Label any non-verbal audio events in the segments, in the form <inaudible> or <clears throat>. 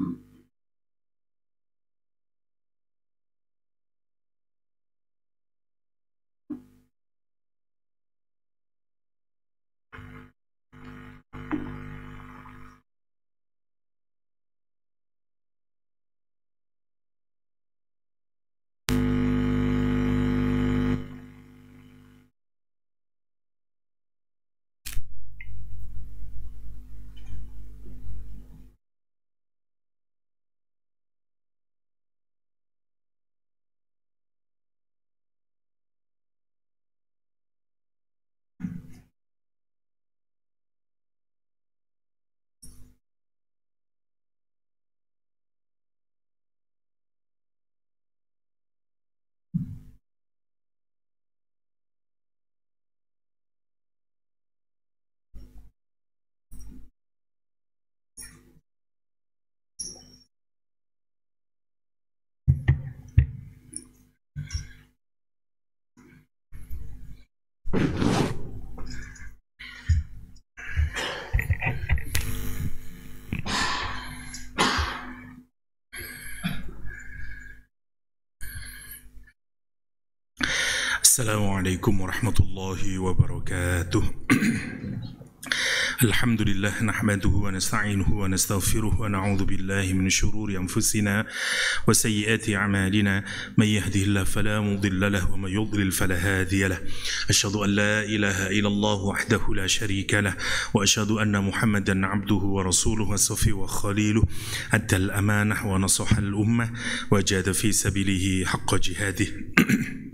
Mm. السلام عليكم ورحمة الله وبركاته <clears throat> الحمد لله نحمده ونستعينه ونستغفره ونعوذ بالله من شرور أنفسنا وسيئات أعمالنا من يهده الله فلا مضل له ومن يضلل فلا هادي له أشهد أن لا إله إلا الله وحده لا شريك له وأشهد أن محمدا عبده ورسوله وصفي وخليله أدى الأمانة ونصح الأمة وجاد في سبيله حق جهاده <clears throat>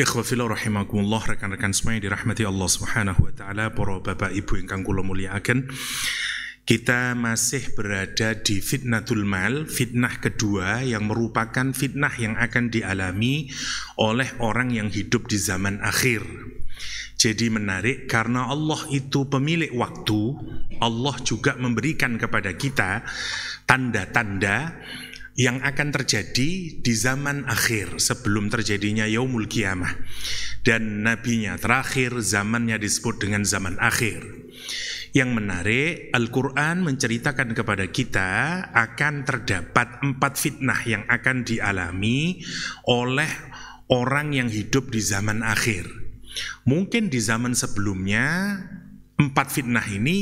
Ikhwafillah filah rahimakumullah rekan-rekan semua yang dirahmati Allah Subhanahu wa taala, para bapak ibu ingkang kula muliakan. Kita masih berada di fitnatul mal, fitnah kedua yang merupakan fitnah yang akan dialami oleh orang yang hidup di zaman akhir. Jadi menarik karena Allah itu pemilik waktu, Allah juga memberikan kepada kita tanda-tanda yang akan terjadi di zaman akhir sebelum terjadinya yaumul kiamah dan nabinya terakhir zamannya disebut dengan zaman akhir yang menarik Al-Quran menceritakan kepada kita akan terdapat empat fitnah yang akan dialami oleh orang yang hidup di zaman akhir mungkin di zaman sebelumnya empat fitnah ini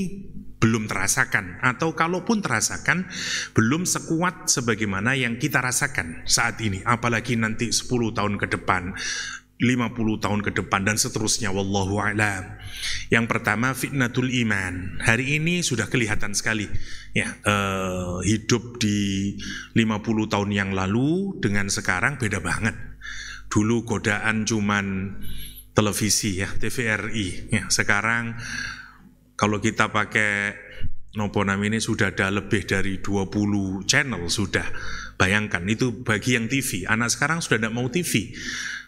belum terasakan atau kalaupun terasakan belum sekuat sebagaimana yang kita rasakan saat ini apalagi nanti 10 tahun ke depan 50 tahun ke depan dan seterusnya wallahu alam. Yang pertama fitnatul iman. Hari ini sudah kelihatan sekali ya eh, hidup di 50 tahun yang lalu dengan sekarang beda banget. Dulu godaan cuman televisi ya, TVRI ya. Sekarang kalau kita pakai nopo ini sudah ada lebih dari 20 channel sudah bayangkan itu bagi yang TV anak sekarang sudah tidak mau TV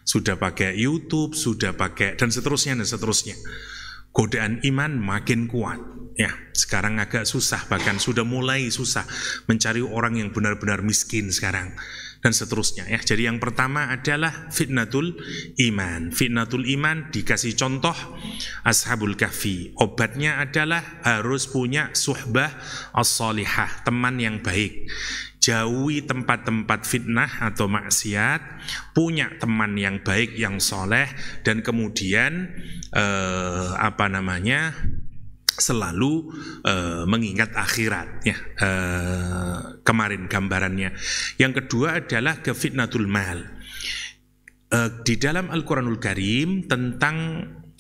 sudah pakai YouTube sudah pakai dan seterusnya dan seterusnya godaan iman makin kuat ya sekarang agak susah bahkan sudah mulai susah mencari orang yang benar-benar miskin sekarang dan seterusnya ya. Jadi yang pertama adalah fitnatul iman. Fitnatul iman dikasih contoh Ashabul Kahfi. Obatnya adalah harus punya suhbah as teman yang baik. Jauhi tempat-tempat fitnah atau maksiat, punya teman yang baik, yang soleh, dan kemudian eh, apa namanya selalu uh, mengingat akhirat ya uh, kemarin gambarannya yang kedua adalah kefitnatul mal uh, di dalam Al-Quranul Karim tentang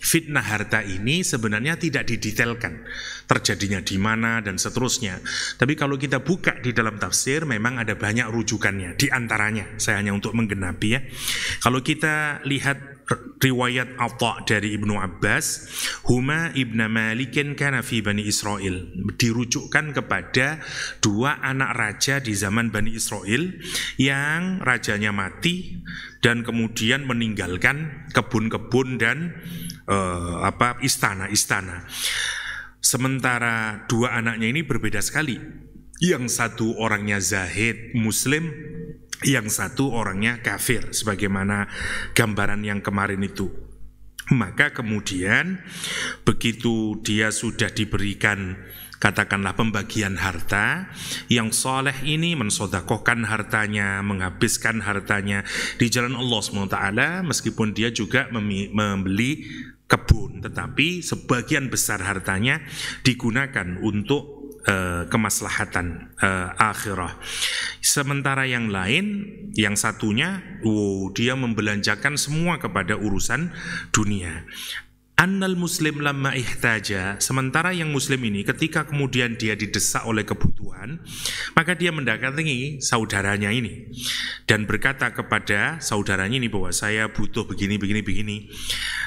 fitnah harta ini sebenarnya tidak didetailkan terjadinya di mana dan seterusnya. Tapi kalau kita buka di dalam tafsir memang ada banyak rujukannya di antaranya saya hanya untuk menggenapi ya. Kalau kita lihat riwayat Atta dari Ibnu Abbas, Huma ibn Malikin kana fi Bani Israel. Dirujukkan kepada dua anak raja di zaman Bani Israel yang rajanya mati dan kemudian meninggalkan kebun-kebun dan uh, apa istana-istana. Sementara dua anaknya ini berbeda sekali. Yang satu orangnya Zahid Muslim, yang satu orangnya kafir sebagaimana gambaran yang kemarin itu maka kemudian begitu dia sudah diberikan katakanlah pembagian harta yang soleh ini mensodakohkan hartanya menghabiskan hartanya di jalan Allah SWT meskipun dia juga membeli kebun tetapi sebagian besar hartanya digunakan untuk uh, kemaslahatan uh, akhirah. Sementara yang lain, yang satunya, wow, dia membelanjakan semua kepada urusan dunia. Annal muslim lama ihtaja, sementara yang muslim ini ketika kemudian dia didesak oleh kebutuhan, maka dia mendatangi saudaranya ini dan berkata kepada saudaranya ini bahwa saya butuh begini begini begini.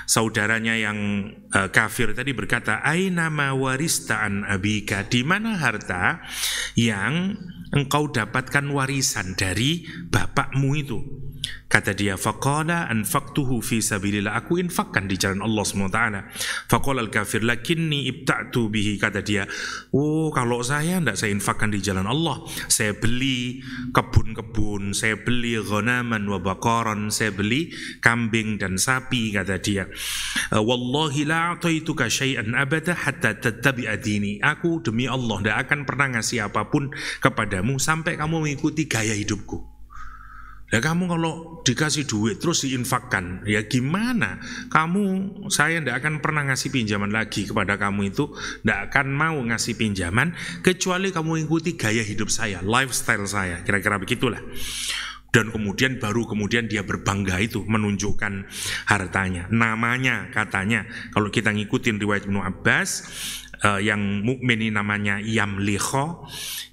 Saudaranya yang uh, kafir tadi berkata, "Aina warista an abika?" Di mana harta yang engkau dapatkan warisan dari bapakmu itu? Kata dia, faqala anfaqtuhu fi sabilillah. Aku infakkan di jalan Allah SWT. Faqala al-kafir, lakinni ibta'tu bihi. Kata dia, oh kalau saya tidak saya infakkan di jalan Allah. Saya beli kebun-kebun, saya beli ghanaman wa bakaran, saya beli kambing dan sapi, kata dia. Eh, wallahi la ataituka syai'an abada hatta tattabi'a dini. Aku demi Allah tidak akan pernah ngasih apapun kepadamu sampai kamu mengikuti gaya hidupku. Ya kamu kalau dikasih duit terus diinfakkan, ya gimana? Kamu saya tidak akan pernah ngasih pinjaman lagi kepada kamu itu, tidak akan mau ngasih pinjaman kecuali kamu ikuti gaya hidup saya, lifestyle saya, kira-kira begitulah. Dan kemudian baru kemudian dia berbangga itu menunjukkan hartanya, namanya katanya. Kalau kita ngikutin riwayat Ibnu Abbas, uh, yang mukmin ini namanya Yamliho,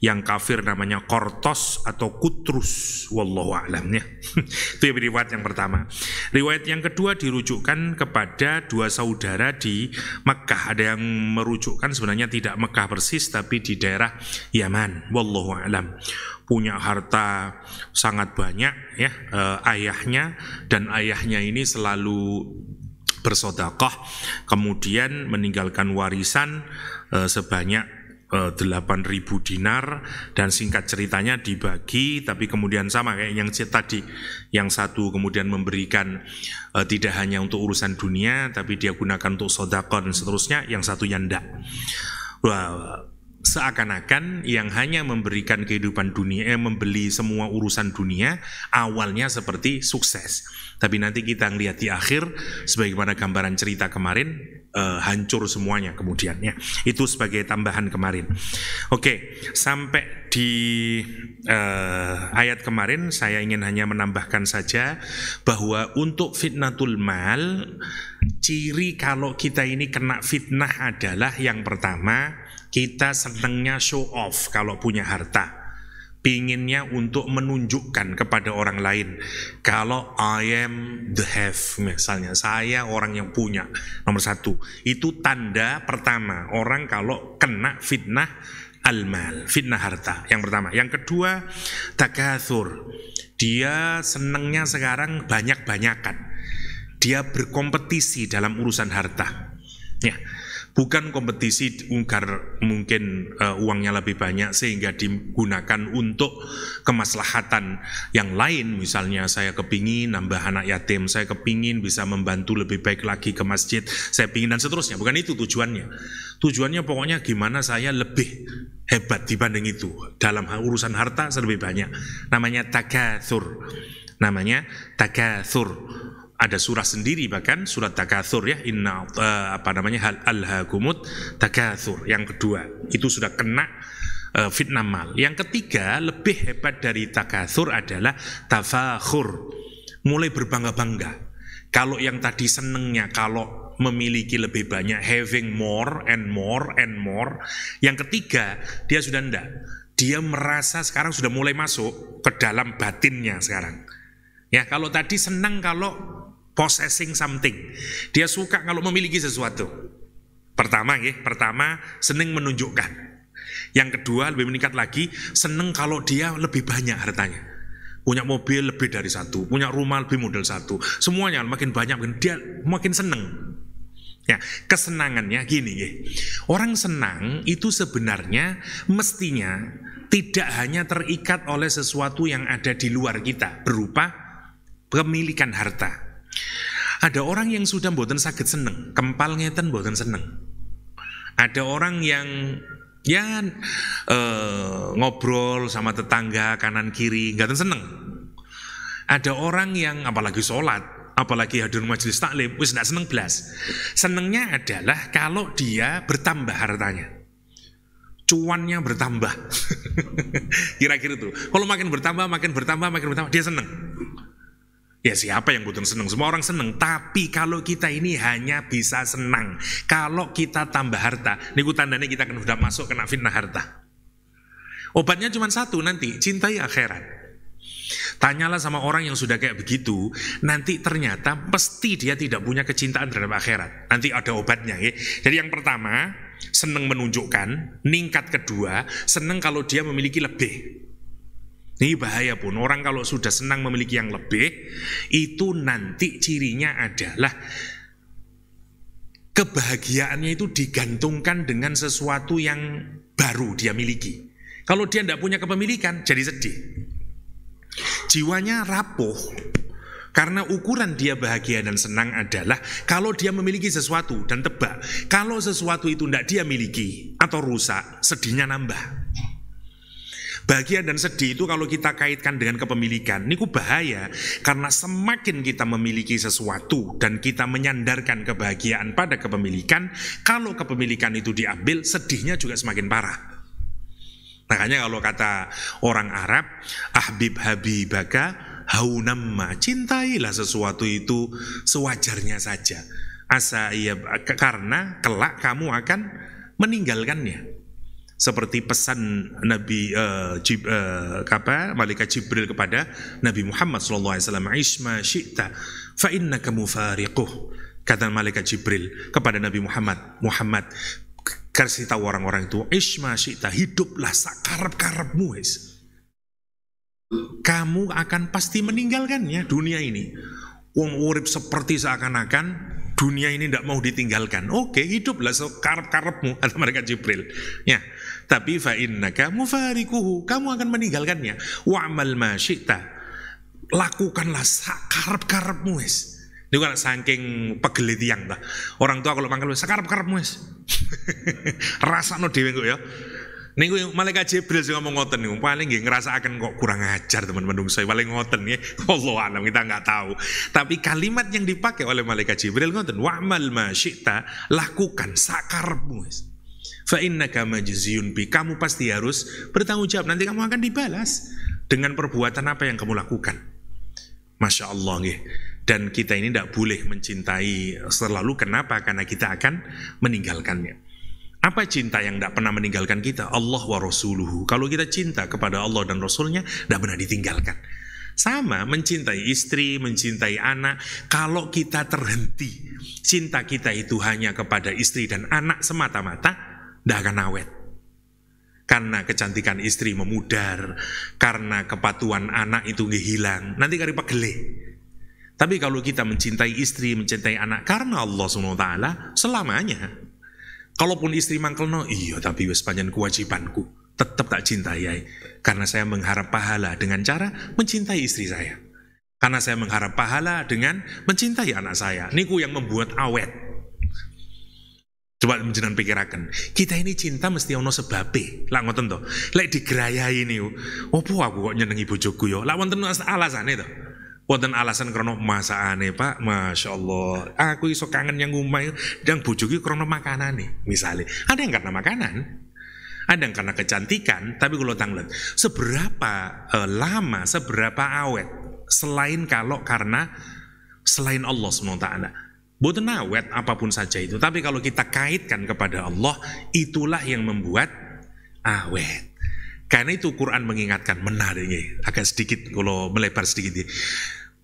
yang kafir namanya Kortos atau Kutrus, wallahu alam ya. <laughs> Itu riwayat yang pertama. Riwayat yang kedua dirujukkan kepada dua saudara di Mekah. Ada yang merujukkan sebenarnya tidak Mekah persis tapi di daerah Yaman, wallahu alam punya harta sangat banyak ya eh, ayahnya dan ayahnya ini selalu bersodakoh, kemudian meninggalkan warisan e, sebanyak e, eh, 8.000 dinar dan singkat ceritanya dibagi tapi kemudian sama kayak yang tadi yang satu kemudian memberikan e, tidak hanya untuk urusan dunia tapi dia gunakan untuk sodakoh dan seterusnya yang satu yanda Wah, seakan-akan yang hanya memberikan kehidupan dunia, eh, membeli semua urusan dunia, awalnya seperti sukses. Tapi nanti kita lihat di akhir, sebagaimana gambaran cerita kemarin, eh, hancur semuanya kemudian. Ya. Itu sebagai tambahan kemarin. Oke, sampai di eh, ayat kemarin, saya ingin hanya menambahkan saja bahwa untuk fitnatul mal, ciri kalau kita ini kena fitnah adalah yang pertama kita senangnya show off kalau punya harta. Pinginnya untuk menunjukkan kepada orang lain kalau I am the have misalnya saya orang yang punya nomor satu itu tanda pertama orang kalau kena fitnah almal fitnah harta. Yang pertama, yang kedua takathur. Dia senangnya sekarang banyak-banyakan. Dia berkompetisi dalam urusan harta. Ya, bukan kompetisi ungkar mungkin uh, uangnya lebih banyak sehingga digunakan untuk kemaslahatan yang lain misalnya saya kepingin nambah anak yatim saya kepingin bisa membantu lebih baik lagi ke masjid saya pingin dan seterusnya bukan itu tujuannya tujuannya pokoknya gimana saya lebih hebat dibanding itu dalam urusan harta saya lebih banyak namanya takathur namanya takathur ada surah sendiri bahkan surat takathur ya inna uh, apa namanya hal alhaqumut takathur yang kedua itu sudah kena uh, fitnah mal yang ketiga lebih hebat dari takathur adalah tafakhur mulai berbangga-bangga kalau yang tadi senengnya kalau memiliki lebih banyak having more and more and more yang ketiga dia sudah ndak dia merasa sekarang sudah mulai masuk ke dalam batinnya sekarang ya kalau tadi senang kalau possessing something. Dia suka kalau memiliki sesuatu. Pertama, ya, pertama seneng menunjukkan. Yang kedua lebih meningkat lagi seneng kalau dia lebih banyak hartanya. Punya mobil lebih dari satu, punya rumah lebih model satu. Semuanya makin banyak, makin dia makin seneng. Ya, kesenangannya gini ya. Orang senang itu sebenarnya mestinya tidak hanya terikat oleh sesuatu yang ada di luar kita berupa pemilikan harta ada orang yang sudah mboten sakit seneng, kempal ngeten mboten seneng. Ada orang yang ya eh, ngobrol sama tetangga kanan kiri nggak seneng. Ada orang yang apalagi sholat, apalagi hadir majelis taklim, wis nggak seneng belas. Senengnya adalah kalau dia bertambah hartanya. Cuannya bertambah. <laughs> Kira-kira itu. Kalau makin bertambah, makin bertambah, makin bertambah, dia seneng. Ya siapa yang butuh seneng? Semua orang seneng. Tapi kalau kita ini hanya bisa senang. Kalau kita tambah harta. Ini tandanya kita akan sudah masuk kena fitnah harta. Obatnya cuma satu nanti. Cintai akhirat. Tanyalah sama orang yang sudah kayak begitu. Nanti ternyata pasti dia tidak punya kecintaan terhadap akhirat. Nanti ada obatnya ya. Jadi yang pertama. Seneng menunjukkan. Ningkat kedua. Seneng kalau dia memiliki lebih. Ini bahaya pun. Nah, orang kalau sudah senang memiliki yang lebih, itu nanti cirinya adalah kebahagiaannya itu digantungkan dengan sesuatu yang baru dia miliki. Kalau dia tidak punya kepemilikan, jadi sedih. Jiwanya rapuh, karena ukuran dia bahagia dan senang adalah kalau dia memiliki sesuatu dan tebak, kalau sesuatu itu tidak dia miliki atau rusak, sedihnya nambah. Bahagia dan sedih itu kalau kita kaitkan dengan kepemilikan, ini ku bahaya karena semakin kita memiliki sesuatu dan kita menyandarkan kebahagiaan pada kepemilikan, kalau kepemilikan itu diambil, sedihnya juga semakin parah. Makanya kalau kata orang Arab, ahbib habibaka haunamma, cintailah sesuatu itu sewajarnya saja. Asa iya karena kelak kamu akan meninggalkannya seperti pesan Nabi uh, Jib, uh, apa malaikat Jibril kepada Nabi Muhammad sallallahu alaihi wasallam isma syi'ta fa inna kamu fariquh kata malaikat Jibril kepada Nabi Muhammad Muhammad kasih tahu orang-orang itu isma syi'ta hiduplah sakarep-karepmu kamu akan pasti meninggalkan ya dunia ini wong urip seperti seakan-akan dunia ini tidak mau ditinggalkan. Oke, hiduplah sekarap-karapmu, kata mereka Jibril. Ya, tapi fa innaka mufarikuhu, kamu akan meninggalkannya. Wa'mal ma syi'ta. Lakukanlah sakarep-karepmu wis. Ini kan saking pegelitian, lah. Orang tua kalau mangkel sakarep-karepmu wis. <laughs> Rasakno dhewe kok ya. Niku malaikat Jibril sing ngomong ngoten niku paling nggih ngrasakaken kok kurang ajar teman-teman saya paling ngoten ya. <laughs> Allah alam kita nggak tahu. Tapi kalimat yang dipakai oleh malaikat Jibril ngoten wa'mal ma lakukan sakarepmu wis. Fa majziyun bi. Kamu pasti harus bertanggung jawab. Nanti kamu akan dibalas dengan perbuatan apa yang kamu lakukan. Masya Allah Ya. Dan kita ini tidak boleh mencintai selalu. Kenapa? Karena kita akan meninggalkannya. Apa cinta yang tidak pernah meninggalkan kita? Allah wa Rasuluhu. Kalau kita cinta kepada Allah dan Rasulnya, tidak pernah ditinggalkan. Sama mencintai istri, mencintai anak. Kalau kita terhenti, cinta kita itu hanya kepada istri dan anak semata-mata, tidak akan awet. Karena kecantikan istri memudar, karena kepatuhan anak itu hilang. Nanti kari pegele. Tapi kalau kita mencintai istri, mencintai anak karena Allah SWT selamanya. Kalaupun istri mangkelno, iya tapi wis panjang kewajibanku. Tetap tak cintai Karena saya mengharap pahala dengan cara mencintai istri saya. Karena saya mengharap pahala dengan mencintai anak saya. Niku yang membuat awet. Coba jenengan pikirakan Kita ini cinta mesti ono sebabe. Lah ngoten to. Lek digerayai ini opo aku kok nyenengi bojoku yo? Lah wonten alasane to. Wonten alasan masa aneh Pak. Masya Allah. Aku iso kangen yang umah yang bojoku makanan nih, Misalnya, ada yang karena makanan, ada yang karena kecantikan, tapi kalau tanggung seberapa eh, lama, seberapa awet selain kalau karena selain Allah SWT Boten awet apapun saja itu, tapi kalau kita kaitkan kepada Allah, itulah yang membuat awet. Karena itu Quran mengingatkan menarik agak sedikit kalau melebar sedikit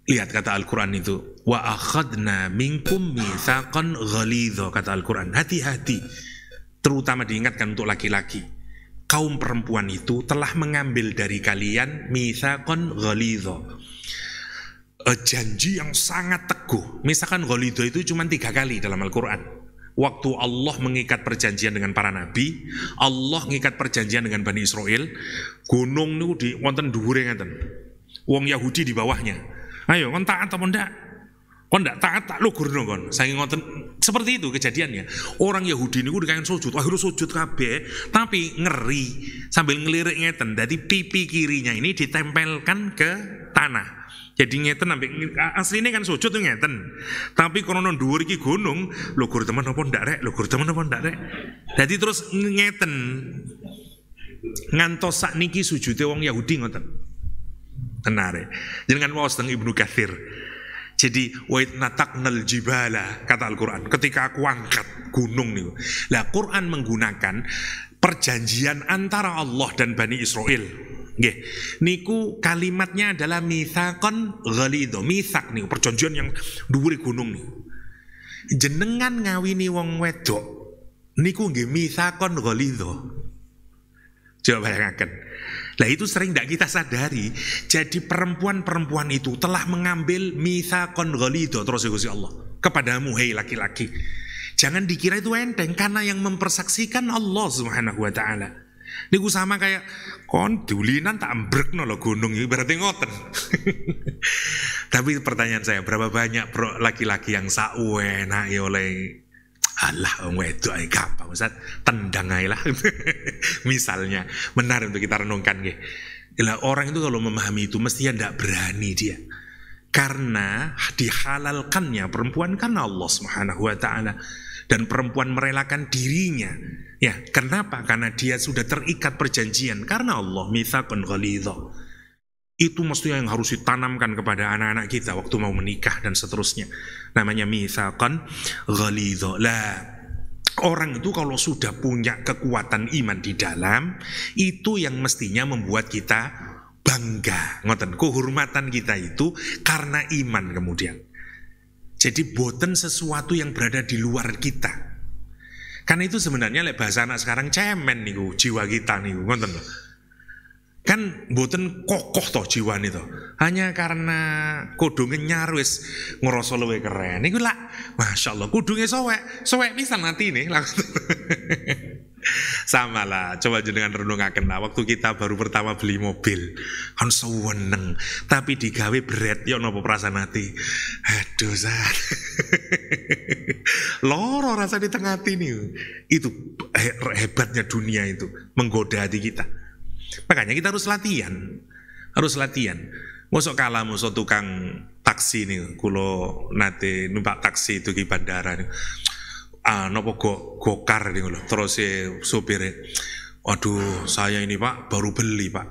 Lihat kata Al-Quran itu wa akhadna minkum mitsaqan ghalidho kata Al-Quran hati-hati terutama diingatkan untuk laki-laki kaum perempuan itu telah mengambil dari kalian mitsaqan ghalidho uh, janji yang sangat teguh. Misalkan Ghalidah itu cuma tiga kali dalam Al-Quran. Waktu Allah mengikat perjanjian dengan para nabi, Allah mengikat perjanjian dengan Bani Israel, gunung itu di wonten dhuwure ngeten. Wong Yahudi di bawahnya. Ayo kon taat atau ndak? Kon ndak taat tak lugurno kon. Saking ngoten seperti itu kejadiannya. Orang Yahudi niku dikangen sujud, akhirnya sujud kabeh, tapi ngeri sambil ngelirik ngeten. Jadi pipi kirinya ini ditempelkan ke tanah jadi ngeten ambek asline kan sujud tuh ngeten. Tapi kono dhuwur iki gunung, lho gur teman apa ndak rek? Lho gur teman apa ndak rek? Jadi terus ngeten. Ngantos sak niki sujude wong Yahudi ngoten. Menarik. Jenengan waos teng Ibnu Katsir. Jadi wait nel jibala kata Al-Qur'an ketika aku angkat gunung nih. Lah Quran menggunakan perjanjian antara Allah dan Bani Israel Nggih. Niku kalimatnya adalah mitsaqon ghalidho. Mitsak niku perjanjian yang dhuwure gunung nih Jenengan ngawini wong wedok niku nggih mitsaqon ghalidho. Coba bayangkan. nah itu sering tidak kita sadari. Jadi perempuan-perempuan itu telah mengambil mitsaqon ghalidho terus ya Gusti Allah kepadamu hei laki-laki. Jangan dikira itu enteng karena yang mempersaksikan Allah Subhanahu wa taala. Niku sama kayak kon dulinan tak ambrekno lo gunung ini berarti ngoten. <laughs> Tapi pertanyaan saya, berapa banyak laki-laki yang sauwenake ya oleh Allah wong wedok gampang Ustaz, tendang lah. <laughs> Misalnya, menarik untuk kita renungkan nggih. orang itu kalau memahami itu mestinya tidak berani dia. Karena dihalalkannya perempuan karena Allah Subhanahu wa taala dan perempuan merelakan dirinya. Ya, kenapa? Karena dia sudah terikat perjanjian karena Allah misalkan ghalidha. Itu mestinya yang harus ditanamkan kepada anak-anak kita waktu mau menikah dan seterusnya. Namanya misalkan ghalidha. Lah, Orang itu kalau sudah punya kekuatan iman di dalam, itu yang mestinya membuat kita bangga. Ngoten, kehormatan kita itu karena iman kemudian. Jadi boten sesuatu yang berada di luar kita. Karena itu sebenarnya lek bahasa anak sekarang cemen niku jiwa kita nih, ngoten lho kan boten kokoh toh jiwa nih toh hanya karena kudungnya nyarwis ngerasa lebih keren lah masya allah kudungnya sowek sowek bisa nanti nih langsung sama lah coba aja dengan jenengan gak lah waktu kita baru pertama beli mobil kan seweneng tapi digawe berat ya nopo perasaan hati aduh zat <laughs> loro rasa di tengah hati nih itu hebatnya dunia itu menggoda hati kita Makanya kita harus latihan, harus latihan. Mosok kalah mosok tukang taksi nih, kulo nanti numpak taksi itu di bandara nih. Ah, nopo go, gokar nih loh. Terus si sopirnya, waduh saya ini pak baru beli pak.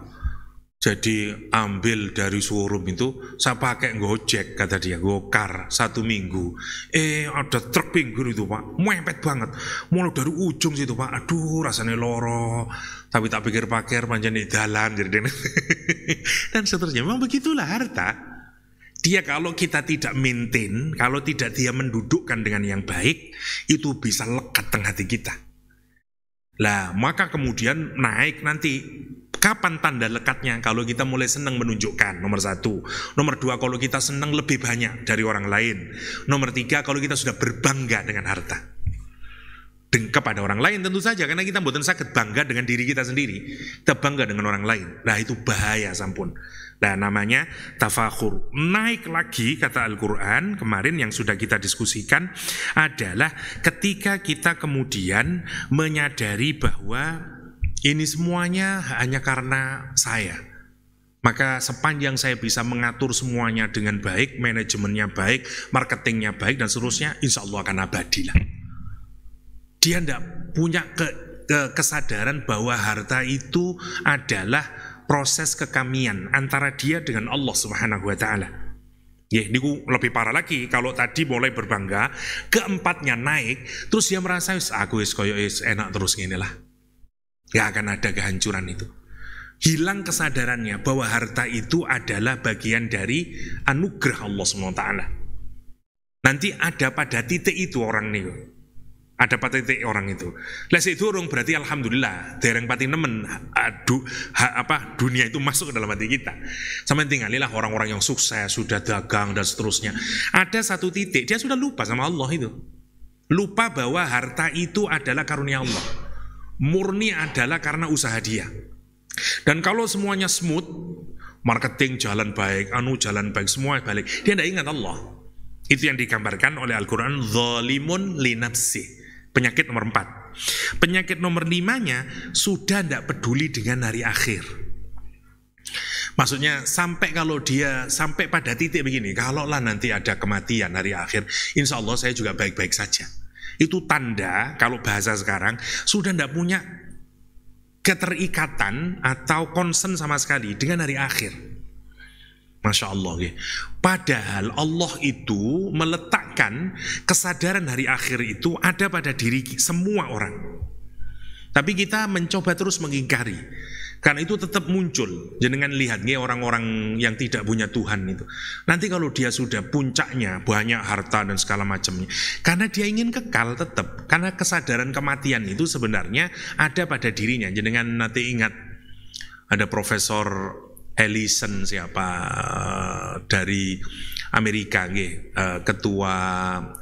Jadi ambil dari showroom itu saya pakai gojek kata dia gokar satu minggu. Eh ada truk pinggir itu pak, mepet banget. Mulai dari ujung situ pak, aduh rasanya loro tapi tak pikir pakir panjang jalan dan seterusnya memang begitulah harta dia kalau kita tidak maintain kalau tidak dia mendudukkan dengan yang baik itu bisa lekat tengah hati kita lah maka kemudian naik nanti Kapan tanda lekatnya? Kalau kita mulai senang menunjukkan, nomor satu. Nomor dua, kalau kita senang lebih banyak dari orang lain. Nomor tiga, kalau kita sudah berbangga dengan harta kepada orang lain tentu saja karena kita buatan sakit bangga dengan diri kita sendiri kita bangga dengan orang lain nah itu bahaya sampun nah namanya tafakur naik lagi kata Al-Quran kemarin yang sudah kita diskusikan adalah ketika kita kemudian menyadari bahwa ini semuanya hanya karena saya maka sepanjang saya bisa mengatur semuanya dengan baik, manajemennya baik, marketingnya baik, dan seterusnya, insya Allah akan abadi lah dia tidak punya ke, ke, kesadaran bahwa harta itu adalah proses kekamian antara dia dengan Allah Subhanahu wa taala. Ya, ini lebih parah lagi kalau tadi mulai berbangga, keempatnya naik, terus dia merasa aku wis koyo enak terus ini lah. Gak akan ada kehancuran itu. Hilang kesadarannya bahwa harta itu adalah bagian dari anugerah Allah Swt. Nanti ada pada titik itu orang nih ada titik orang itu. Lesi durung berarti alhamdulillah dereng pati nemen aduh ha, apa dunia itu masuk ke dalam hati kita. Sama yang lah orang-orang yang sukses sudah dagang dan seterusnya. Ada satu titik dia sudah lupa sama Allah itu. Lupa bahwa harta itu adalah karunia Allah. Murni adalah karena usaha dia. Dan kalau semuanya smooth, marketing jalan baik, anu jalan baik, semua baik, dia tidak ingat Allah. Itu yang digambarkan oleh Al-Quran, zalimun linapsi Penyakit nomor empat. Penyakit nomor limanya sudah tidak peduli dengan hari akhir. Maksudnya sampai kalau dia sampai pada titik begini, kalaulah nanti ada kematian hari akhir, insya Allah saya juga baik-baik saja. Itu tanda kalau bahasa sekarang sudah tidak punya keterikatan atau concern sama sekali dengan hari akhir. Masya Allah ya. Padahal Allah itu meletakkan kesadaran hari akhir itu ada pada diri semua orang. Tapi kita mencoba terus mengingkari. Karena itu tetap muncul. Jenengan nih orang-orang yang tidak punya Tuhan itu. Nanti kalau dia sudah puncaknya banyak harta dan segala macamnya. Karena dia ingin kekal tetap. Karena kesadaran kematian itu sebenarnya ada pada dirinya. Jangan nanti ingat ada profesor Ellison siapa eh, dari Amerika eh, ketua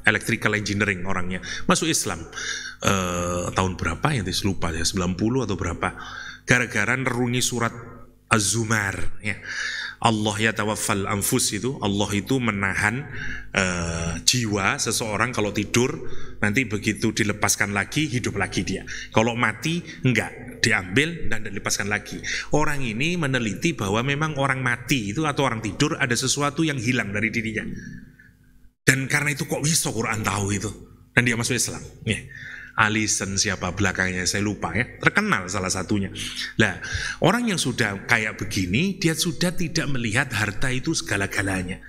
electrical engineering orangnya masuk Islam eh, tahun berapa ya lupa ya 90 atau berapa gara-gara nerungi surat az ya Allah ya tawafal anfus itu Allah itu menahan e, jiwa seseorang kalau tidur nanti begitu dilepaskan lagi hidup lagi dia kalau mati enggak diambil dan dilepaskan lagi orang ini meneliti bahwa memang orang mati itu atau orang tidur ada sesuatu yang hilang dari dirinya dan karena itu kok bisa Quran tahu itu dan dia masuk Islam ya. Alison siapa belakangnya saya lupa ya terkenal salah satunya lah orang yang sudah kayak begini dia sudah tidak melihat harta itu segala-galanya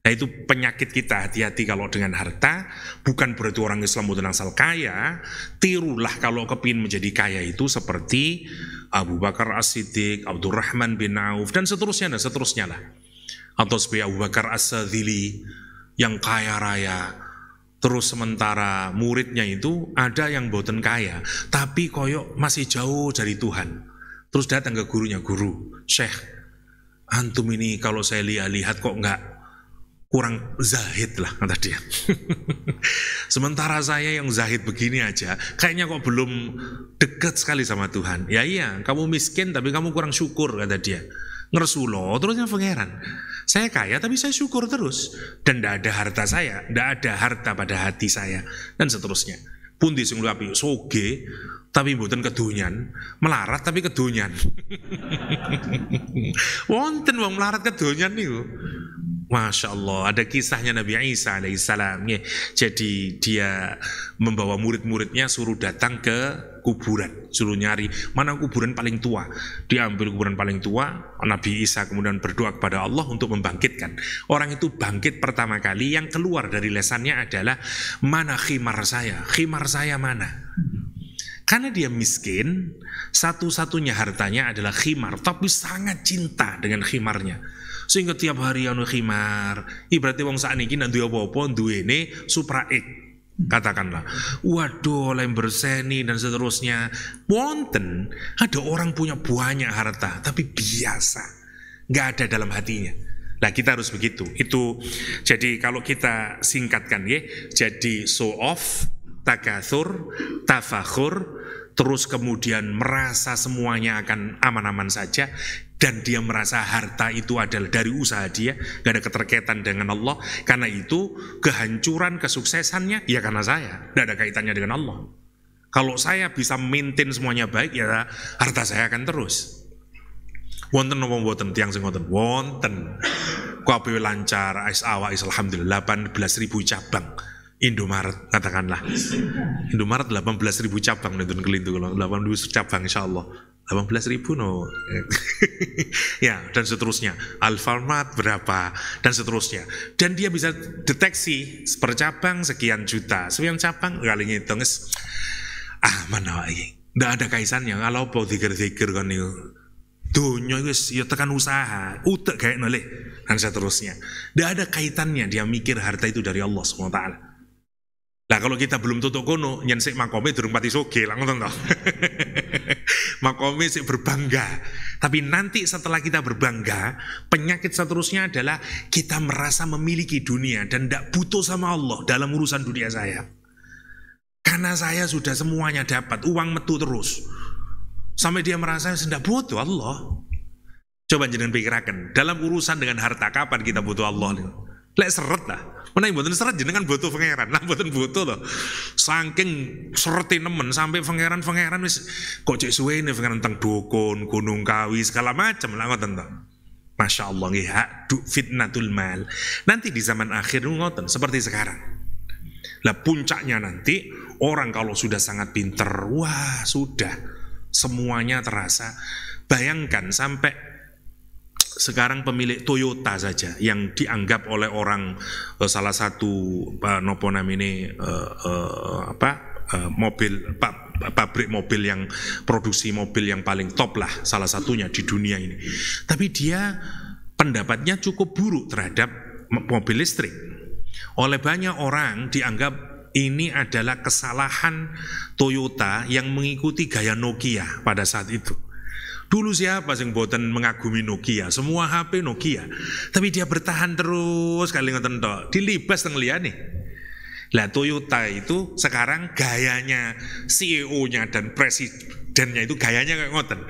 nah itu penyakit kita hati-hati kalau dengan harta bukan berarti orang Islam itu asal kaya tirulah kalau kepin menjadi kaya itu seperti Abu Bakar As-Siddiq Abdurrahman bin Auf dan seterusnya dan seterusnya lah atau seperti Abu Bakar As-Sadili yang kaya raya Terus sementara muridnya itu ada yang boten kaya, tapi koyok masih jauh dari Tuhan. Terus datang ke gurunya, guru, Syekh, antum ini kalau saya lihat-lihat kok enggak kurang zahid lah kata dia. <laughs> sementara saya yang zahid begini aja, kayaknya kok belum dekat sekali sama Tuhan. Ya iya, kamu miskin tapi kamu kurang syukur kata dia. Ngersulo, terusnya pangeran saya kaya tapi saya syukur terus dan tidak ada harta saya, tidak ada harta pada hati saya dan seterusnya. Pun di sing api soge tapi buatan kedunyan melarat tapi kedunyan <laughs> Wonten wong melarat kedunyan nih Masya Allah, ada kisahnya Nabi Isa alaihissalam. jadi dia membawa murid-muridnya suruh datang ke kuburan, suruh nyari mana kuburan paling tua. Dia ambil kuburan paling tua, Nabi Isa kemudian berdoa kepada Allah untuk membangkitkan. Orang itu bangkit pertama kali, yang keluar dari lesannya adalah mana khimar saya, khimar saya mana? Karena dia miskin, satu-satunya hartanya adalah khimar, tapi sangat cinta dengan khimarnya. Sehingga tiap hari anu khimar, ibaratnya wong saat ini nanti apa-apa ini Supra X. Katakanlah, waduh lem berseni dan seterusnya. Wonten ada orang punya banyak harta, tapi biasa. Nggak ada dalam hatinya. Nah kita harus begitu. Itu jadi kalau kita singkatkan ya, jadi show off takathur, tafakhur, terus kemudian merasa semuanya akan aman-aman saja dan dia merasa harta itu adalah dari usaha dia, gak ada keterkaitan dengan Allah. Karena itu kehancuran, kesuksesannya ya karena saya, gak ada kaitannya dengan Allah. Kalau saya bisa maintain semuanya baik ya harta saya akan terus. Wonten nopo wonten tiang sing wonten wonten. Kuapi lancar, ais awak, alhamdulillah 18 ribu cabang Indomaret katakanlah Indomaret 18 ribu cabang tuh kelintu kalau 18 ribu cabang insya Allah 18 ribu no <laughs> ya dan seterusnya Alfamart berapa dan seterusnya dan dia bisa deteksi per cabang sekian juta sekian cabang kali ngitung ah mana lagi ndak ada kaisannya kalau mau dikir-dikir kan itu dunia itu ya tekan usaha utek kayak nolih dan seterusnya ndak ada kaitannya dia mikir harta itu dari Allah swt lah kalau kita belum tutup kono, nyensik makomi durung pati soge, lah ngoten toh. <laughs> makome sik berbangga. Tapi nanti setelah kita berbangga, penyakit seterusnya adalah kita merasa memiliki dunia dan tidak butuh sama Allah dalam urusan dunia saya. Karena saya sudah semuanya dapat, uang metu terus. Sampai dia merasa tidak butuh Allah. Coba jangan pikirkan, dalam urusan dengan harta kapan kita butuh Allah? Lek seret lah yang buatan seret jenengan butuh pangeran. Nah buatan butuh loh Saking sereti nemen sampai pangeran-pangeran wis kok cek suwe ini pangeran tentang dukun, gunung kawi segala macam lah ngoten tentang. Masya Allah ya hak fitnatul mal. Nanti di zaman akhir ngoten seperti sekarang. Lah puncaknya nanti orang kalau sudah sangat pinter, wah sudah semuanya terasa. Bayangkan sampai sekarang pemilik Toyota saja yang dianggap oleh orang uh, salah satu uh, nopo namine uh, uh, apa uh, mobil pak pabrik mobil yang produksi mobil yang paling top lah salah satunya di dunia ini. Tapi dia pendapatnya cukup buruk terhadap mobil listrik. Oleh banyak orang dianggap ini adalah kesalahan Toyota yang mengikuti gaya Nokia pada saat itu. Dulu siapa yang boten mengagumi Nokia? Semua HP Nokia. Tapi dia bertahan terus kali ngoten tok. Dilibas teng liyane. Lah Toyota itu sekarang gayanya CEO-nya dan presidennya itu gayanya kayak ngoten.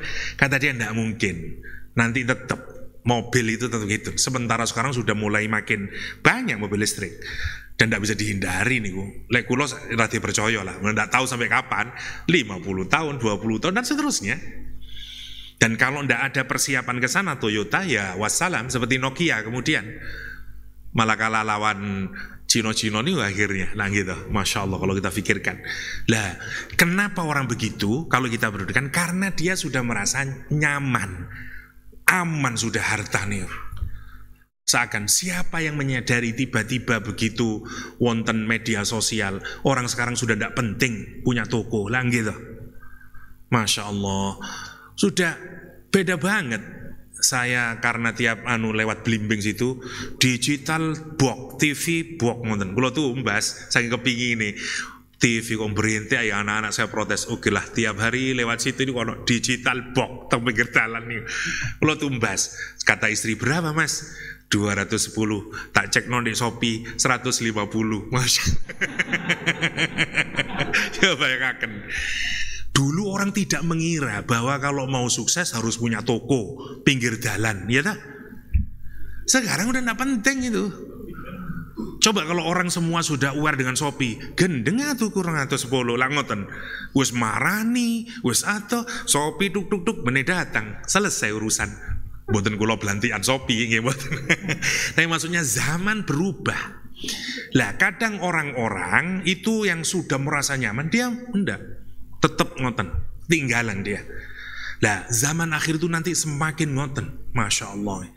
Kata dia tidak mungkin. Nanti tetap mobil itu tentu gitu. Sementara sekarang sudah mulai makin banyak mobil listrik dan tidak bisa dihindari nih ku. Lek kulo percaya lah, tidak tahu sampai kapan, 50 tahun, 20 tahun dan seterusnya. Dan kalau tidak ada persiapan ke sana Toyota ya wassalam seperti Nokia kemudian malah kalah lawan Cino-Cino ini akhirnya Nah gitu, Masya Allah kalau kita pikirkan Lah, kenapa orang begitu Kalau kita berdua karena dia sudah merasa nyaman Aman sudah harta nih Seakan siapa yang menyadari tiba-tiba begitu Wonten media sosial Orang sekarang sudah tidak penting punya toko Lah gitu Masya Allah Sudah Beda banget saya karena tiap anu lewat blimbing situ digital box TV box ngoten kalau tuh umbas saya kepingin ini TV kok berhenti ayo anak-anak saya protes oke lah tiap hari lewat situ ini kalau digital box teng pinggir jalan nih kalau tuh umbas kata istri berapa mas 210 tak cek non di Shopee 150 Masya ya bayangkan Dulu orang tidak mengira bahwa kalau mau sukses harus punya toko pinggir jalan, ya tak? Sekarang udah tidak penting itu. Coba kalau orang semua sudah aware dengan Shopee, gendeng tuh kurang atau sepuluh langoten. Wes marani, wes atau Shopee tuk tuk tuk meneh datang, selesai urusan. Buatin kula belantian Shopee nggih boten. <laughs> Tapi maksudnya zaman berubah. Lah kadang orang-orang itu yang sudah merasa nyaman dia enggak tetap ngoten tinggalan dia lah zaman akhir itu nanti semakin ngoten masya Allah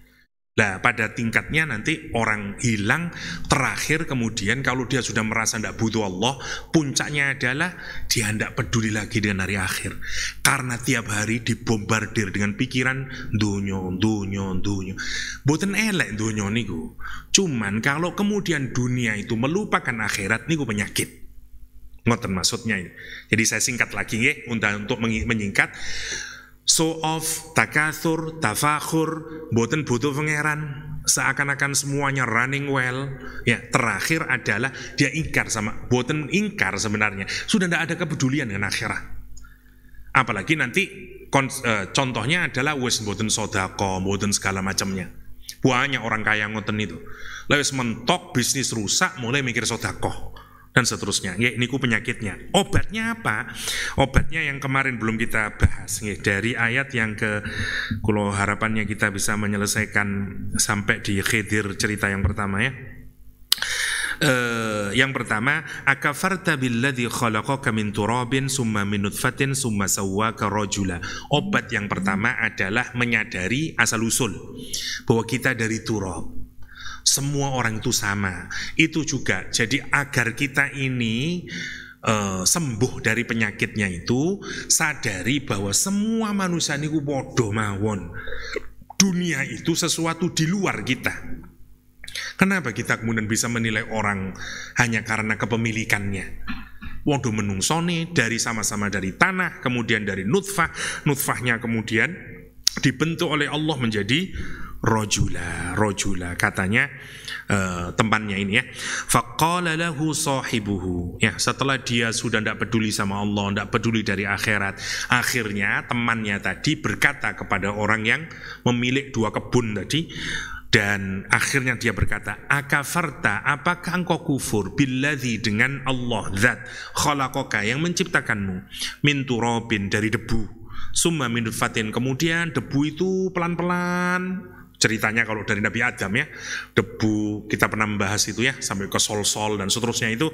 lah pada tingkatnya nanti orang hilang terakhir kemudian kalau dia sudah merasa tidak butuh Allah puncaknya adalah dia tidak peduli lagi dengan hari akhir karena tiap hari dibombardir dengan pikiran dunyo dunyo dunyo boten elek dunyo niku cuman kalau kemudian dunia itu melupakan akhirat niku penyakit Ngoten maksudnya ya. Jadi saya singkat lagi ya, untuk menyingkat. So of takathur, tafakhur, boten butuh pangeran, seakan-akan semuanya running well ya terakhir adalah dia ingkar sama boten ingkar sebenarnya sudah tidak ada kepedulian dengan akhirat apalagi nanti e, contohnya adalah wes boten sodako boten segala macamnya banyak orang kaya ngoten itu Lewis mentok bisnis rusak mulai mikir sodako dan seterusnya. Ya, ini ku penyakitnya. Obatnya apa? Obatnya yang kemarin belum kita bahas. Ya, dari ayat yang ke, kalau harapannya kita bisa menyelesaikan sampai di khidir cerita yang pertama ya. Uh, yang pertama akafarta billadzi khalaqaka min turabin summa min nutfatin summa sawwaka rajula obat yang pertama adalah menyadari asal usul bahwa kita dari turab semua orang itu sama. Itu juga. Jadi agar kita ini Uh, sembuh dari penyakitnya itu sadari bahwa semua manusia ini padha mawon. Dunia itu sesuatu di luar kita. Kenapa kita kemudian bisa menilai orang hanya karena kepemilikannya? Wodo menungsoni dari sama-sama dari tanah, kemudian dari nutfah, nutfahnya kemudian dibentuk oleh Allah menjadi rojula rojula katanya uh, temannya ini ya faqala lahu sahibuhu ya setelah dia sudah tidak peduli sama Allah tidak peduli dari akhirat akhirnya temannya tadi berkata kepada orang yang memiliki dua kebun tadi dan akhirnya dia berkata akafarta apakah engkau kufur billadzi dengan Allah zat khalaqaka yang menciptakanmu min turabin dari debu summa min kemudian debu itu pelan-pelan ceritanya kalau dari Nabi Adam ya debu kita pernah membahas itu ya sampai ke sol-sol dan seterusnya itu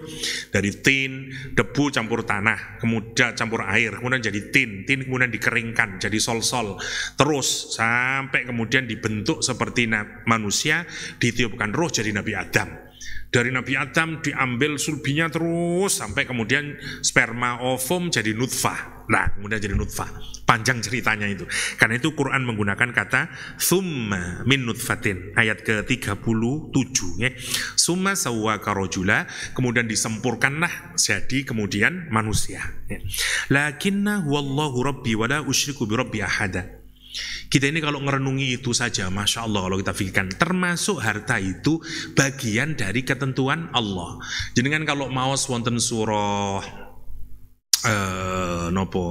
dari tin debu campur tanah kemudian campur air kemudian jadi tin tin kemudian dikeringkan jadi sol-sol terus sampai kemudian dibentuk seperti manusia ditiupkan roh jadi Nabi Adam dari Nabi Adam diambil sulbinya terus sampai kemudian sperma ovum jadi nutfah. Nah, kemudian jadi nutfah. Panjang ceritanya itu. Karena itu Quran menggunakan kata summa min nutfatin ayat ke-37 ya. Summa sawwa karojula kemudian disempurkanlah jadi kemudian manusia ya. Lakinna huwallahu rabbi wala usyriku bi rabbi ahada. Kita ini kalau ngerenungi itu saja, Masya Allah kalau kita pikirkan, termasuk harta itu bagian dari ketentuan Allah. Jadi kan kalau mau wonten surah, uh, nopo,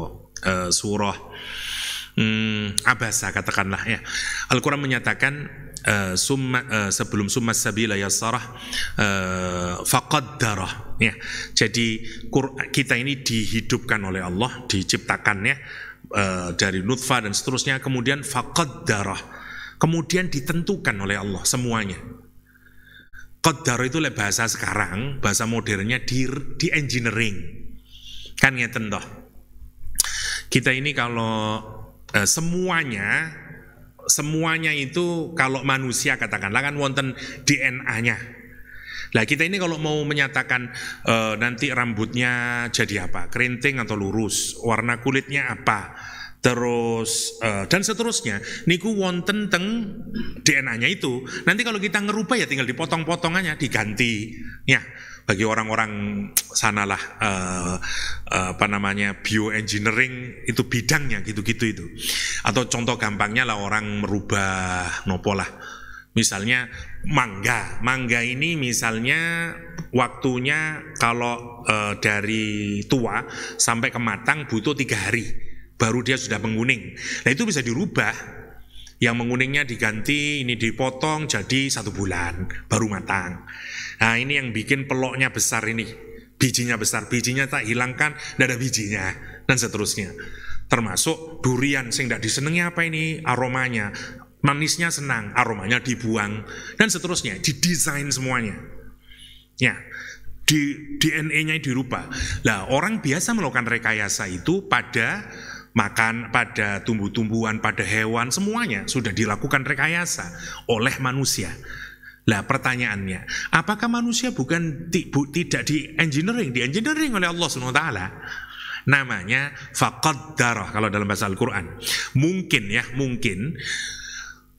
uh, surah, hmm, abasa katakanlah ya. Al-Quran menyatakan uh, summa, uh, sebelum summa sabila yasarah uh, faqaddarah ya. Jadi kita ini dihidupkan oleh Allah, diciptakannya Eh, dari nutfa dan seterusnya kemudian fakad darah kemudian ditentukan oleh Allah semuanya Qaddar itu oleh bahasa sekarang bahasa modernnya di, di engineering kan ya tentu kita ini kalau eh, semuanya semuanya itu kalau manusia katakanlah kan wonten DNA-nya lah kita ini kalau mau menyatakan e, nanti rambutnya jadi apa, kerinting atau lurus, warna kulitnya apa, terus e, dan seterusnya, niku wonten teng DNA-nya itu. Nanti kalau kita ngerubah ya tinggal dipotong-potongannya, diganti. Ya, bagi orang-orang sanalah e, eh, apa namanya bioengineering itu bidangnya gitu-gitu itu. Atau contoh gampangnya lah orang merubah nopo lah Misalnya mangga, mangga ini misalnya waktunya kalau e, dari tua sampai ke matang butuh tiga hari, baru dia sudah menguning. Nah itu bisa dirubah. Yang menguningnya diganti, ini dipotong jadi satu bulan baru matang. Nah ini yang bikin peloknya besar ini, bijinya besar, bijinya tak hilangkan, tidak ada bijinya dan seterusnya termasuk durian sing tidak disenengi apa ini aromanya manisnya senang, aromanya dibuang, dan seterusnya, didesain semuanya. Ya, di DNA-nya dirubah. Lah, orang biasa melakukan rekayasa itu pada makan, pada tumbuh-tumbuhan, pada hewan, semuanya sudah dilakukan rekayasa oleh manusia. Lah pertanyaannya, apakah manusia bukan tidak di engineering, di engineering oleh Allah Subhanahu wa taala? Namanya faqaddarah kalau dalam bahasa Al-Qur'an. Mungkin ya, mungkin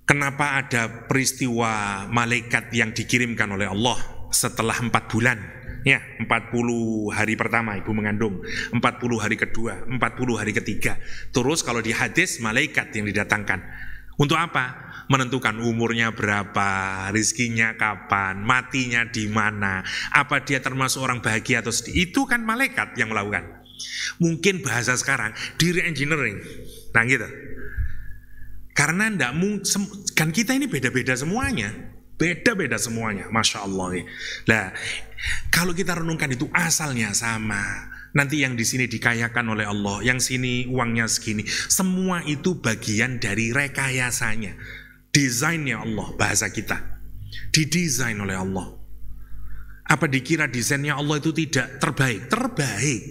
kenapa ada peristiwa malaikat yang dikirimkan oleh Allah setelah empat bulan ya 40 hari pertama ibu mengandung 40 hari kedua 40 hari ketiga terus kalau di hadis malaikat yang didatangkan untuk apa? Menentukan umurnya berapa, rizkinya kapan, matinya di mana, apa dia termasuk orang bahagia atau sedih. Itu kan malaikat yang melakukan. Mungkin bahasa sekarang, diri engineering. Nah gitu. Karena ndak kan kita ini beda-beda semuanya. Beda-beda semuanya, Masya Allah. Nah, kalau kita renungkan itu asalnya sama. Nanti yang di sini dikayakan oleh Allah, yang sini uangnya segini. Semua itu bagian dari rekayasanya. Desainnya Allah, bahasa kita. Didesain oleh Allah. Apa dikira desainnya Allah itu tidak terbaik? Terbaik.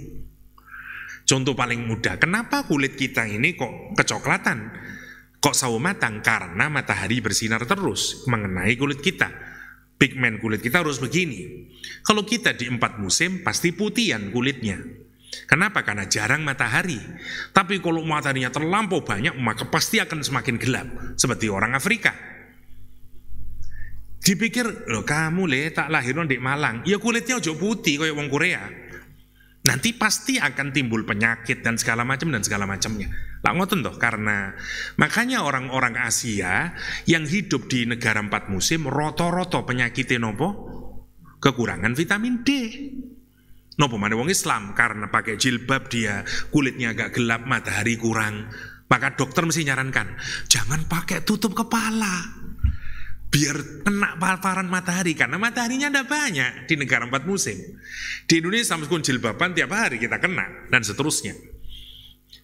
Contoh paling mudah, kenapa kulit kita ini kok kecoklatan? Kok sawo matang? Karena matahari bersinar terus mengenai kulit kita. Pigmen kulit kita harus begini. Kalau kita di empat musim, pasti putihan kulitnya. Kenapa? Karena jarang matahari. Tapi kalau mataharinya terlampau banyak, maka pasti akan semakin gelap. Seperti orang Afrika. Dipikir, loh kamu le tak lahir di Malang. Ya kulitnya ojo putih kayak wong Korea. Nanti pasti akan timbul penyakit dan segala macam dan segala macamnya. Lah ngoten toh karena makanya orang-orang Asia yang hidup di negara empat musim roto-roto penyakitnya nopo kekurangan vitamin D. Nopo mana wong Islam karena pakai jilbab dia kulitnya agak gelap matahari kurang maka dokter mesti nyarankan jangan pakai tutup kepala biar kena paparan matahari karena mataharinya ada banyak di negara empat musim di Indonesia meskipun jilbaban tiap hari kita kena dan seterusnya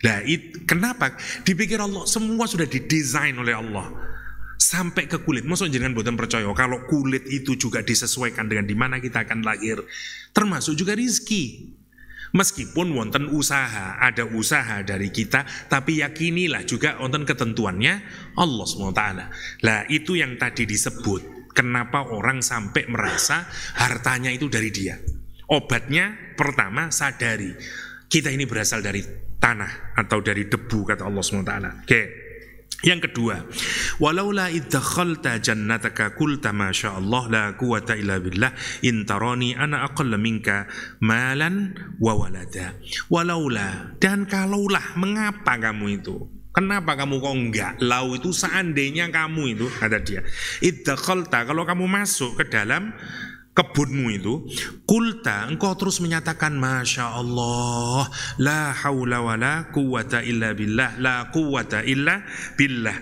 Nah, it, kenapa? Dipikir Allah semua sudah didesain oleh Allah sampai ke kulit. Maksudnya jangan buatan percaya kalau kulit itu juga disesuaikan dengan di mana kita akan lahir, termasuk juga rizki. Meskipun wonten usaha, ada usaha dari kita, tapi yakinilah juga wonten ketentuannya Allah SWT. Lah itu yang tadi disebut, kenapa orang sampai merasa hartanya itu dari dia. Obatnya pertama sadari, kita ini berasal dari tanah atau dari debu kata Allah SWT. Oke. Okay. Yang kedua, walaula iddakhalta jannataka qulta ma syaa Allah la quwata illa billah in tarani ana aqalla minka malan wa walada. Walaula dan kalaulah mengapa kamu itu? Kenapa kamu kok enggak? Lau itu seandainya kamu itu ada dia. Iddakhalta kalau kamu masuk ke dalam kebunmu itu kulta engkau terus menyatakan masya Allah la haula la quwata illa billah la quwata illa billah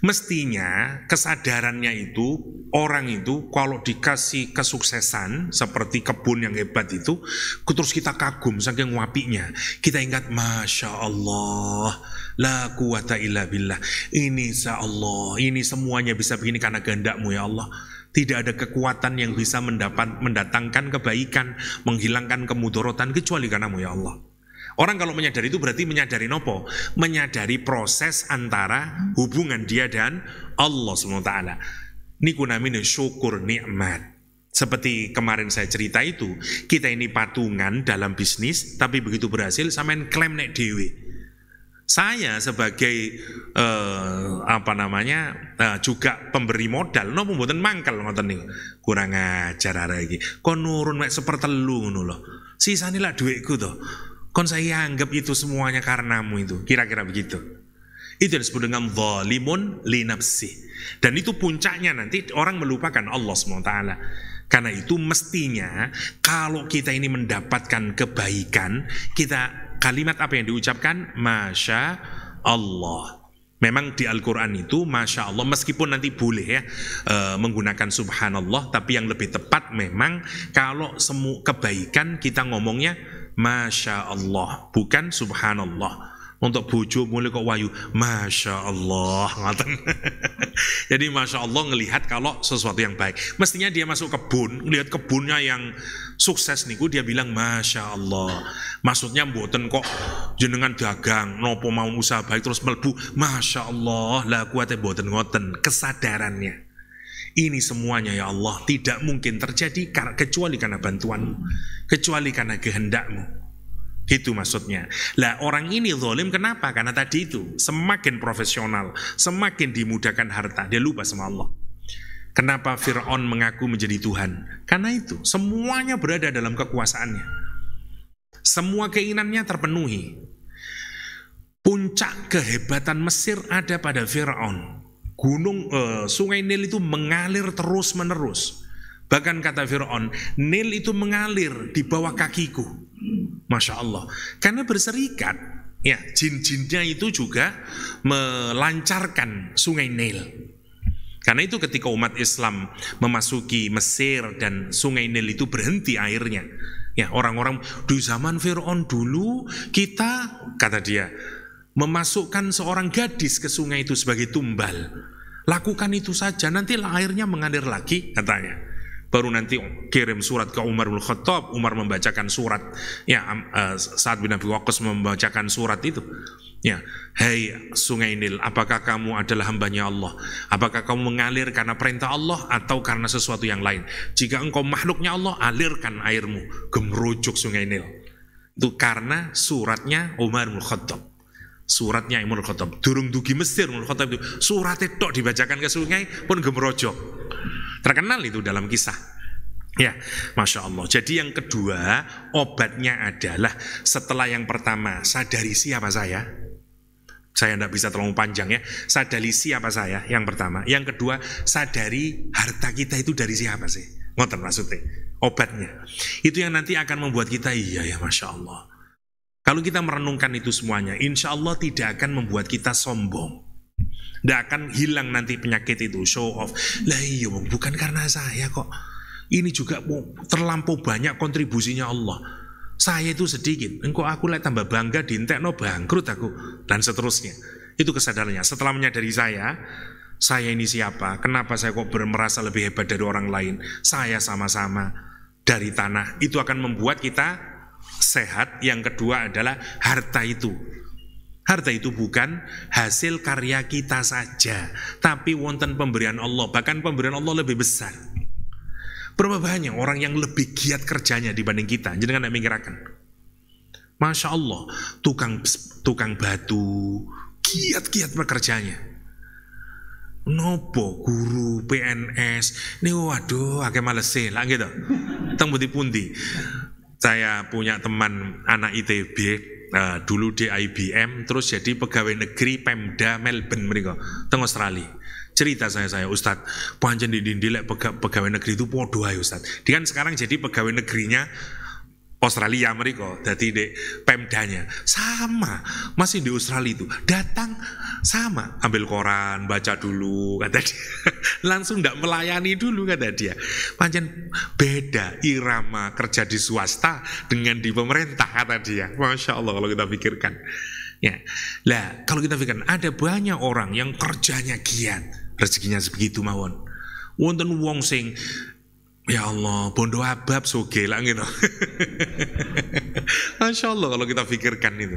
mestinya kesadarannya itu orang itu kalau dikasih kesuksesan seperti kebun yang hebat itu terus kita kagum saking wapinya kita ingat masya Allah La quwata illa billah Ini sa Allah Ini semuanya bisa begini karena gendakmu ya Allah tidak ada kekuatan yang bisa mendapat mendatangkan kebaikan, menghilangkan kemudorotan kecuali karenamu ya Allah. Orang kalau menyadari itu berarti menyadari nopo, menyadari proses antara hubungan dia dan Allah swt. Niku namine syukur nikmat. Seperti kemarin saya cerita itu, kita ini patungan dalam bisnis, tapi begitu berhasil sampean klaim nek dewi. Saya sebagai eh, apa namanya eh, juga pemberi modal, no pembuatan mangkal, ngoten niku. Kurang ajar arek iki. Kon nurun mek sepertelu ngono lho. Sisane lah dhuwitku to. Kon saya anggap itu semuanya karenamu itu. Kira-kira begitu. Itu disebut dengan zalimun linapsi. Dan itu puncaknya nanti orang melupakan Allah SWT. Karena itu mestinya kalau kita ini mendapatkan kebaikan, kita kalimat apa yang diucapkan? Masya Allah. Memang di Al-Quran itu Masya Allah meskipun nanti boleh ya e, menggunakan Subhanallah tapi yang lebih tepat memang kalau semu kebaikan kita ngomongnya Masya Allah bukan Subhanallah untuk bojo mulai kok wayu Masya Allah ngoten. <laughs> jadi Masya Allah ngelihat kalau sesuatu yang baik mestinya dia masuk kebun lihat kebunnya yang sukses niku dia bilang Masya Allah maksudnya mboten kok jenengan dagang nopo mau usaha baik terus melbu Masya Allah lah kuatnya mboten ngoten kesadarannya ini semuanya ya Allah tidak mungkin terjadi kecuali karena bantuanmu kecuali karena kehendakmu itu maksudnya. Lah orang ini zalim kenapa? Karena tadi itu semakin profesional, semakin dimudahkan harta, dia lupa sama Allah. Kenapa Fir'aun mengaku menjadi Tuhan? Karena itu, semuanya berada dalam kekuasaannya. Semua keinginannya terpenuhi. Puncak kehebatan Mesir ada pada Fir'aun. Gunung eh, Sungai Nil itu mengalir terus-menerus. Bahkan kata Fir'aun, Nil itu mengalir di bawah kakiku. Masya Allah. Karena berserikat, ya jin-jinnya itu juga melancarkan sungai Nil. Karena itu ketika umat Islam memasuki Mesir dan sungai Nil itu berhenti airnya. Ya, orang-orang di zaman Firaun dulu kita kata dia memasukkan seorang gadis ke sungai itu sebagai tumbal. Lakukan itu saja nanti airnya mengalir lagi katanya baru nanti kirim surat ke Umar bin Khattab Umar membacakan surat ya eh, saat bin Abi Waqqas membacakan surat itu ya hei sungai Nil apakah kamu adalah hambanya Allah apakah kamu mengalir karena perintah Allah atau karena sesuatu yang lain jika engkau makhluknya Allah alirkan airmu gemerucuk sungai Nil itu karena suratnya Umar bin Khattab suratnya Imam Khattab durung dugi Mesir Imam Khattab itu suratnya tok dibacakan ke sungai pun gemerucuk Terkenal itu dalam kisah. Ya, Masya Allah. Jadi yang kedua, obatnya adalah setelah yang pertama, sadari siapa saya. Saya tidak bisa terlalu panjang ya. Sadari siapa saya, yang pertama. Yang kedua, sadari harta kita itu dari siapa sih. Ngoten maksudnya, obatnya. Itu yang nanti akan membuat kita, iya ya Masya Allah. Kalau kita merenungkan itu semuanya, insya Allah tidak akan membuat kita sombong. Tidak akan hilang nanti penyakit itu show off. Lah iya bukan karena saya kok. Ini juga terlampau banyak kontribusinya Allah. Saya itu sedikit, engkau aku lagi tambah bangga no bangkrut aku dan seterusnya. Itu kesadarannya. Setelah menyadari saya, saya ini siapa? Kenapa saya kok bermerasa lebih hebat dari orang lain? Saya sama-sama dari tanah. Itu akan membuat kita sehat. Yang kedua adalah harta itu Harta itu bukan hasil karya kita saja, tapi wonten pemberian Allah, bahkan pemberian Allah lebih besar. Berapa banyak orang yang lebih giat kerjanya dibanding kita, jangan mikirakan. Masya Allah, tukang tukang batu, giat-giat bekerjanya. Nopo guru PNS, nih waduh, agak males lah gitu. Tang pundi. Saya punya teman anak ITB, uh, dulu di IBM terus jadi pegawai negeri Pemda Melbourne mereka tengah Australia cerita saya saya Ustad panjen di dindilek pegawai negeri itu podo ya Ustad dia kan sekarang jadi pegawai negerinya Australia Amerika, jadi di pemdanya sama masih di Australia itu datang sama ambil koran baca dulu kata dia <laughs> langsung tidak melayani dulu kata dia panjen beda irama kerja di swasta dengan di pemerintah kata dia masya Allah kalau kita pikirkan ya lah kalau kita pikirkan ada banyak orang yang kerjanya giat rezekinya sebegitu mawon wonten wong sing Ya Allah, bondo abab soge lah gitu. <laughs> Masya Allah kalau kita pikirkan itu.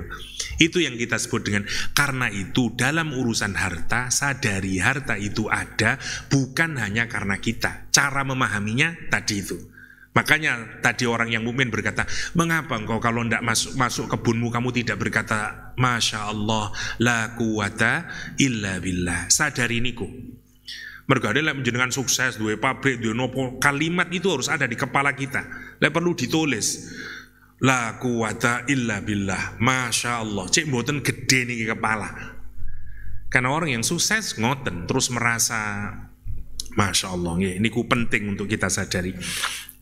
Itu yang kita sebut dengan karena itu dalam urusan harta sadari harta itu ada bukan hanya karena kita. Cara memahaminya tadi itu. Makanya tadi orang yang mukmin berkata, mengapa engkau kalau tidak masuk masuk kebunmu kamu tidak berkata, masya Allah, la kuwata illa billah. Sadari niku. Mergo ada lek menjenengan sukses, duwe pabrik, duwe nopo, kalimat itu harus ada di kepala kita. Lek perlu ditulis. La quwata illa billah. Masya Allah. Cek mboten gede nih kepala. Karena orang yang sukses ngoten terus merasa Masya Allah, ini ku penting untuk kita sadari.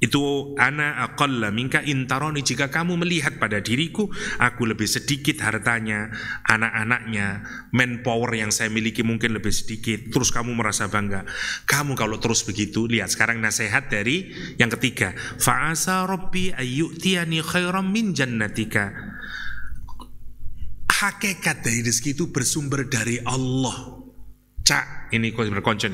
Itu ana aqalla minka intaroni jika kamu melihat pada diriku aku lebih sedikit hartanya, anak-anaknya, manpower yang saya miliki mungkin lebih sedikit. Terus kamu merasa bangga. Kamu kalau terus begitu, lihat sekarang nasihat dari yang ketiga. Fa'asa rabbi ayyutiyani khairan min jannatika. Hakikat dari rezeki itu bersumber dari Allah. Cak, ini berkoncon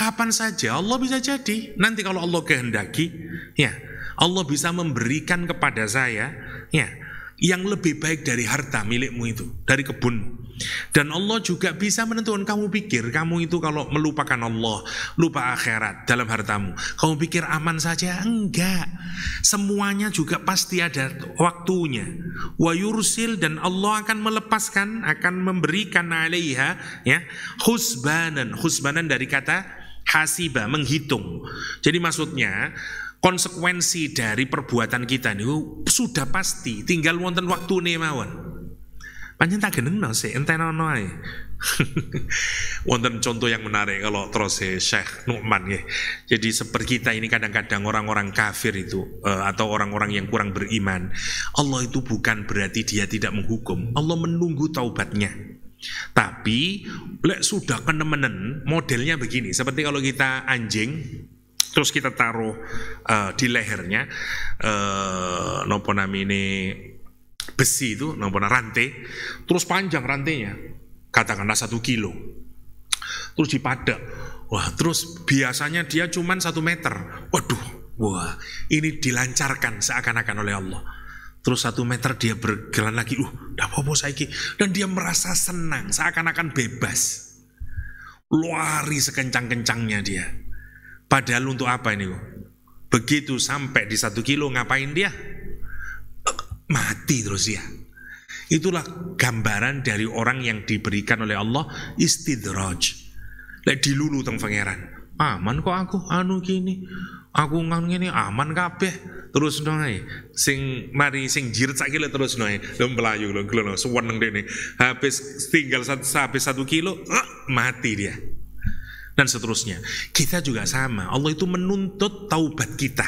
Kapan saja Allah bisa jadi. Nanti kalau Allah kehendaki, ya Allah bisa memberikan kepada saya, ya yang lebih baik dari harta milikmu itu, dari kebun. Dan Allah juga bisa menentukan kamu pikir kamu itu kalau melupakan Allah, lupa akhirat dalam hartamu. Kamu pikir aman saja? Enggak. Semuanya juga pasti ada waktunya. Wa yursil dan Allah akan melepaskan, akan memberikan alaiha ya husbanan. Husbanan dari kata hasiba menghitung. Jadi maksudnya konsekuensi dari perbuatan kita ini sudah pasti tinggal wonten waktu nih mawon. Panjang tak geneng no enten <laughs> wonten contoh yang menarik kalau terus eh, Syekh Nu'man ya. Jadi seperti kita ini kadang-kadang orang-orang kafir itu eh, atau orang-orang yang kurang beriman, Allah itu bukan berarti dia tidak menghukum. Allah menunggu taubatnya. Tapi lek sudah kenemenen modelnya begini, seperti kalau kita anjing terus kita taruh uh, di lehernya uh, nopo ini besi itu nopo rantai terus panjang rantainya katakanlah satu kilo terus dipadak wah terus biasanya dia cuma satu meter waduh wah ini dilancarkan seakan-akan oleh Allah Terus satu meter dia berjalan lagi, uh, dah apa saiki. Dan dia merasa senang, seakan-akan bebas. Luari sekencang-kencangnya dia. Padahal untuk apa ini? Begitu sampai di satu kilo, ngapain dia? Mati terus dia. Itulah gambaran dari orang yang diberikan oleh Allah istidraj. Lek dilulu teng pangeran. Aman kok aku anu gini Aku ngang ngene aman kabeh. Terus naik, sing mari sing jirit kilo terus naik, Lho melayu lho glono deh dene. Habis tinggal satu, habis satu kilo uh, mati dia. Dan seterusnya. Kita juga sama. Allah itu menuntut taubat kita.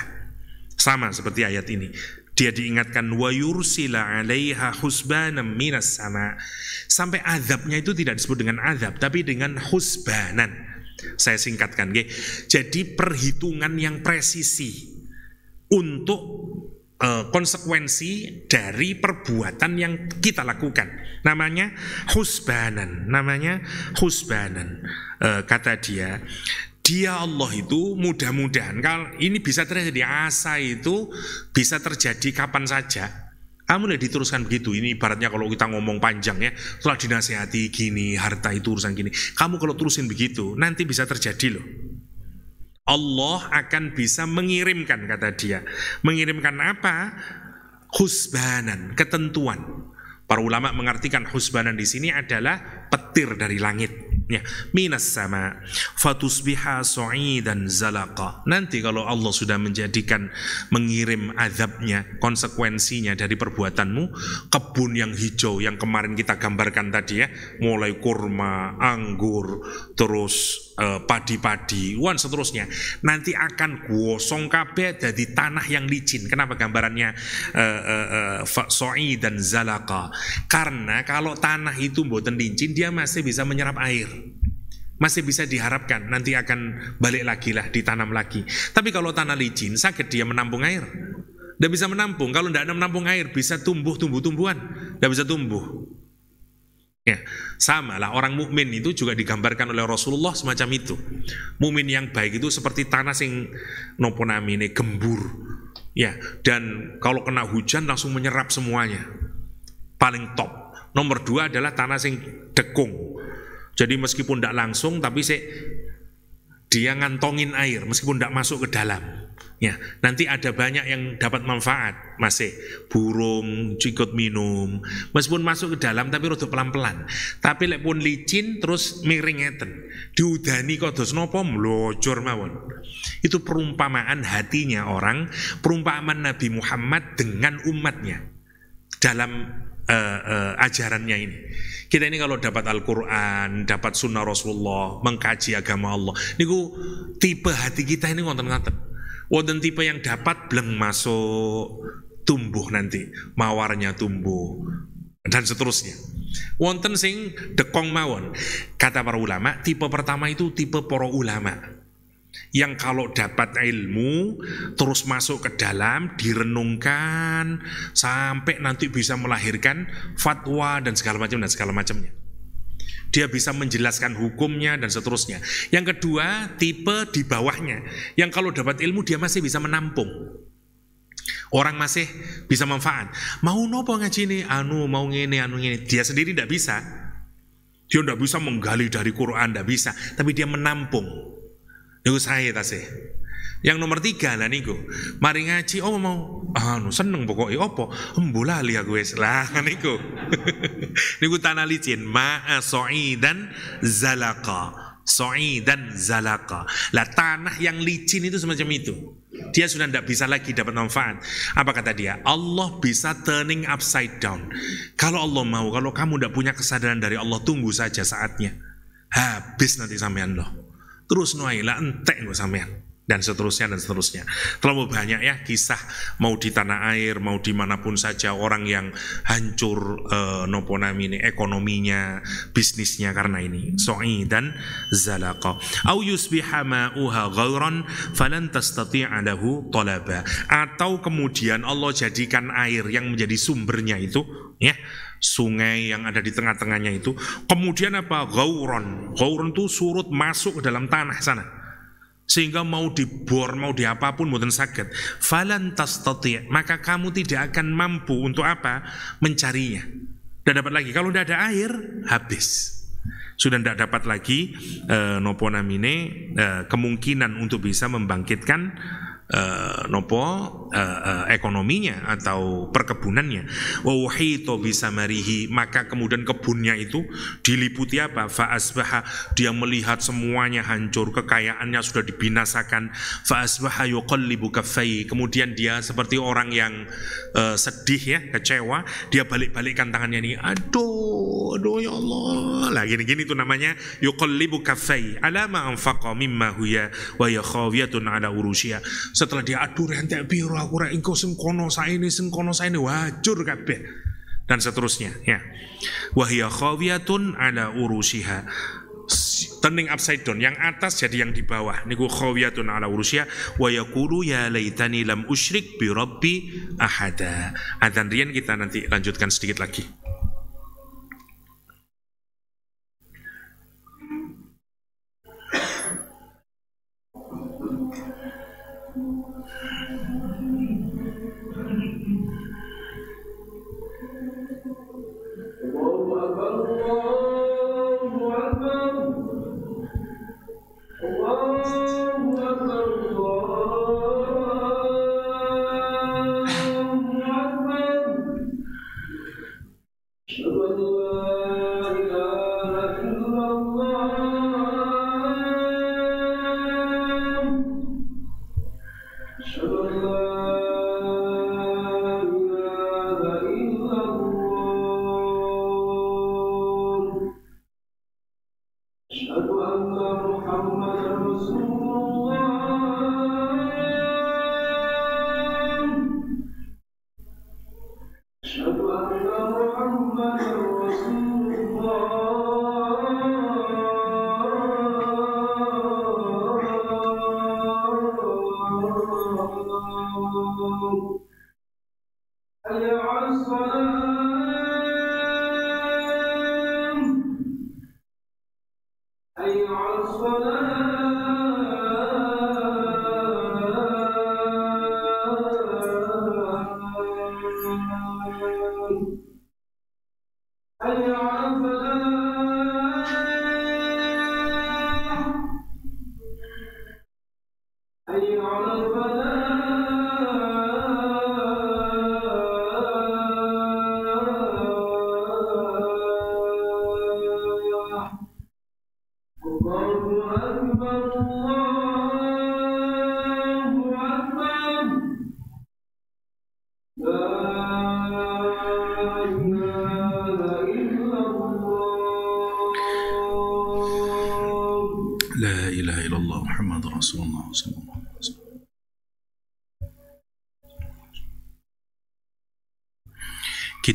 Sama seperti ayat ini. Dia diingatkan wa yursila 'alaiha husbanam minas sama. Sampai azabnya itu tidak disebut dengan azab tapi dengan husbanan saya singkatkan. Okay. Jadi perhitungan yang presisi untuk uh, konsekuensi dari perbuatan yang kita lakukan. Namanya husbanan, namanya husbanan. Uh, kata dia, dia Allah itu mudah-mudahan kalau ini bisa terjadi asa itu bisa terjadi kapan saja kamu lihat diteruskan begitu. Ini ibaratnya kalau kita ngomong panjang ya, setelah dinasehati gini, harta itu urusan gini. Kamu kalau terusin begitu, nanti bisa terjadi loh. Allah akan bisa mengirimkan kata dia. Mengirimkan apa? Husbanan, ketentuan. Para ulama mengartikan husbanan di sini adalah petir dari langit ya minas sama fatusbiha dan zalaqa nanti kalau Allah sudah menjadikan mengirim azabnya konsekuensinya dari perbuatanmu kebun yang hijau yang kemarin kita gambarkan tadi ya mulai kurma anggur terus Eh, padi-padi, uh, wan seterusnya nanti akan gosong kabeh dari tanah yang licin. Kenapa gambarannya uh, eh, uh, eh, uh, soi dan zalaka? Karena kalau tanah itu buatan licin, dia masih bisa menyerap air masih bisa diharapkan nanti akan balik lagi lah ditanam lagi. Tapi kalau tanah licin sakit dia menampung air. Tidak bisa menampung. Kalau tidak menampung air bisa tumbuh tumbuh-tumbuhan. Tidak bisa tumbuh. Ya, sama lah orang mukmin itu juga digambarkan oleh Rasulullah semacam itu. Mukmin yang baik itu seperti tanah sing nopo namine gembur. Ya, dan kalau kena hujan langsung menyerap semuanya. Paling top. Nomor dua adalah tanah sing dekung. Jadi meskipun tidak langsung tapi se, dia ngantongin air meskipun tidak masuk ke dalam. Ya, nanti ada banyak yang dapat manfaat masih burung, cikut minum. Meskipun masuk ke dalam tapi rodok pelan-pelan. Tapi lek pun licin terus miring eten Diudani kados napa mlojor mawon. Itu perumpamaan hatinya orang, perumpamaan Nabi Muhammad dengan umatnya dalam uh, uh, ajarannya ini. Kita ini kalau dapat Al-Quran, dapat sunnah Rasulullah, mengkaji agama Allah. Niku tipe hati kita ini ngonten-ngonten Wonten tipe yang dapat bleng masuk tumbuh nanti, mawarnya tumbuh dan seterusnya. Wonten sing dekong mawon. Kata para ulama, tipe pertama itu tipe para ulama. Yang kalau dapat ilmu terus masuk ke dalam, direnungkan sampai nanti bisa melahirkan fatwa dan segala macam dan segala macamnya. Dia bisa menjelaskan hukumnya dan seterusnya. Yang kedua, tipe di bawahnya. Yang kalau dapat ilmu dia masih bisa menampung. Orang masih bisa manfaat. Mau nopo ngaji ini, anu mau ngene, anu ngene. Dia sendiri tidak bisa. Dia tidak bisa menggali dari Quran, tidak bisa. Tapi dia menampung. Itu saya tasih. Yang nomor tiga lah niku, mari ngaji oh mau ah anu seneng pokoknya opo embo lali aku gue, lah <laughs> niku. <laughs> niku tanah licin ma soi dan zalaka. soi dan zalaka. Lah tanah yang licin itu semacam itu. Dia sudah tidak bisa lagi dapat manfaat. Apa kata dia? Allah bisa turning upside down. Kalau Allah mau, kalau kamu tidak punya kesadaran dari Allah, tunggu saja saatnya. Habis nanti sampean loh. Terus nuailah, entek gue sampean dan seterusnya dan seterusnya. Terlalu banyak ya kisah mau di tanah air mau dimanapun saja orang yang hancur eh, nopo ini ekonominya bisnisnya karena ini so'i dan zalaqa. Au yusbiha ma'uha ghauran falan tastati'a lahu talaba. Atau kemudian Allah jadikan air yang menjadi sumbernya itu ya sungai yang ada di tengah-tengahnya itu kemudian apa Gauron. Gauron itu surut masuk ke dalam tanah sana sehingga mau dibor mau diapapun mboten sakit, falan tastati maka kamu tidak akan mampu untuk apa mencarinya tidak dapat lagi kalau tidak ada air habis sudah tidak dapat lagi eh, nopo namine eh, kemungkinan untuk bisa membangkitkan uh, nopo uh, uh, ekonominya atau perkebunannya wa bisa bisamarihi maka kemudian kebunnya itu diliputi apa faasbaha dia melihat semuanya hancur kekayaannya sudah dibinasakan faasbaha yokol yuqallibu kaffai kemudian dia seperti orang yang uh, sedih ya kecewa dia balik-balikkan tangannya ini aduh aduh ya Allah lah gini-gini itu namanya yuqallibu kaffai alama anfaqa mimma huya wa yakhawiyatun ala urusia setelah dia aduh rentek biru aku rek engko sing kono saene sing kono saene wajur kabeh dan seterusnya ya. Wahia khawiyatun ala urusiha turning upside down yang atas jadi yang di bawah niku khawiyatun ala urusiha wa yaqulu ya laitani lam usyrik bi rabbi ahada adzan kita nanti lanjutkan sedikit lagi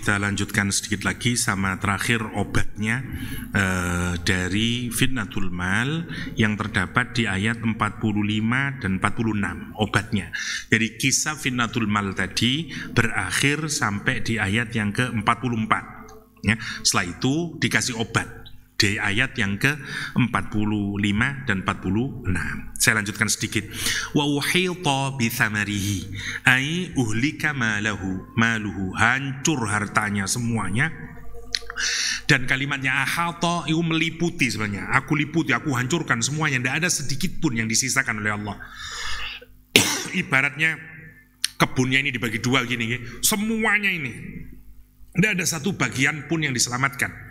kita lanjutkan sedikit lagi sama terakhir obatnya e, dari fitnatul mal yang terdapat di ayat 45 dan 46 obatnya. Jadi kisah fitnatul mal tadi berakhir sampai di ayat yang ke-44 ya. Setelah itu dikasih obat D ayat yang ke-45 dan 46. Saya lanjutkan sedikit. Wa uhita bi thamarihi ai uhlika malahu maluhu hancur hartanya semuanya. Dan kalimatnya ahata itu meliputi sebenarnya. Aku liputi, aku hancurkan semuanya. Tidak ada sedikit pun yang disisakan oleh Allah. <coughs> Ibaratnya kebunnya ini dibagi dua gini, semuanya ini. Tidak ada satu bagian pun yang diselamatkan.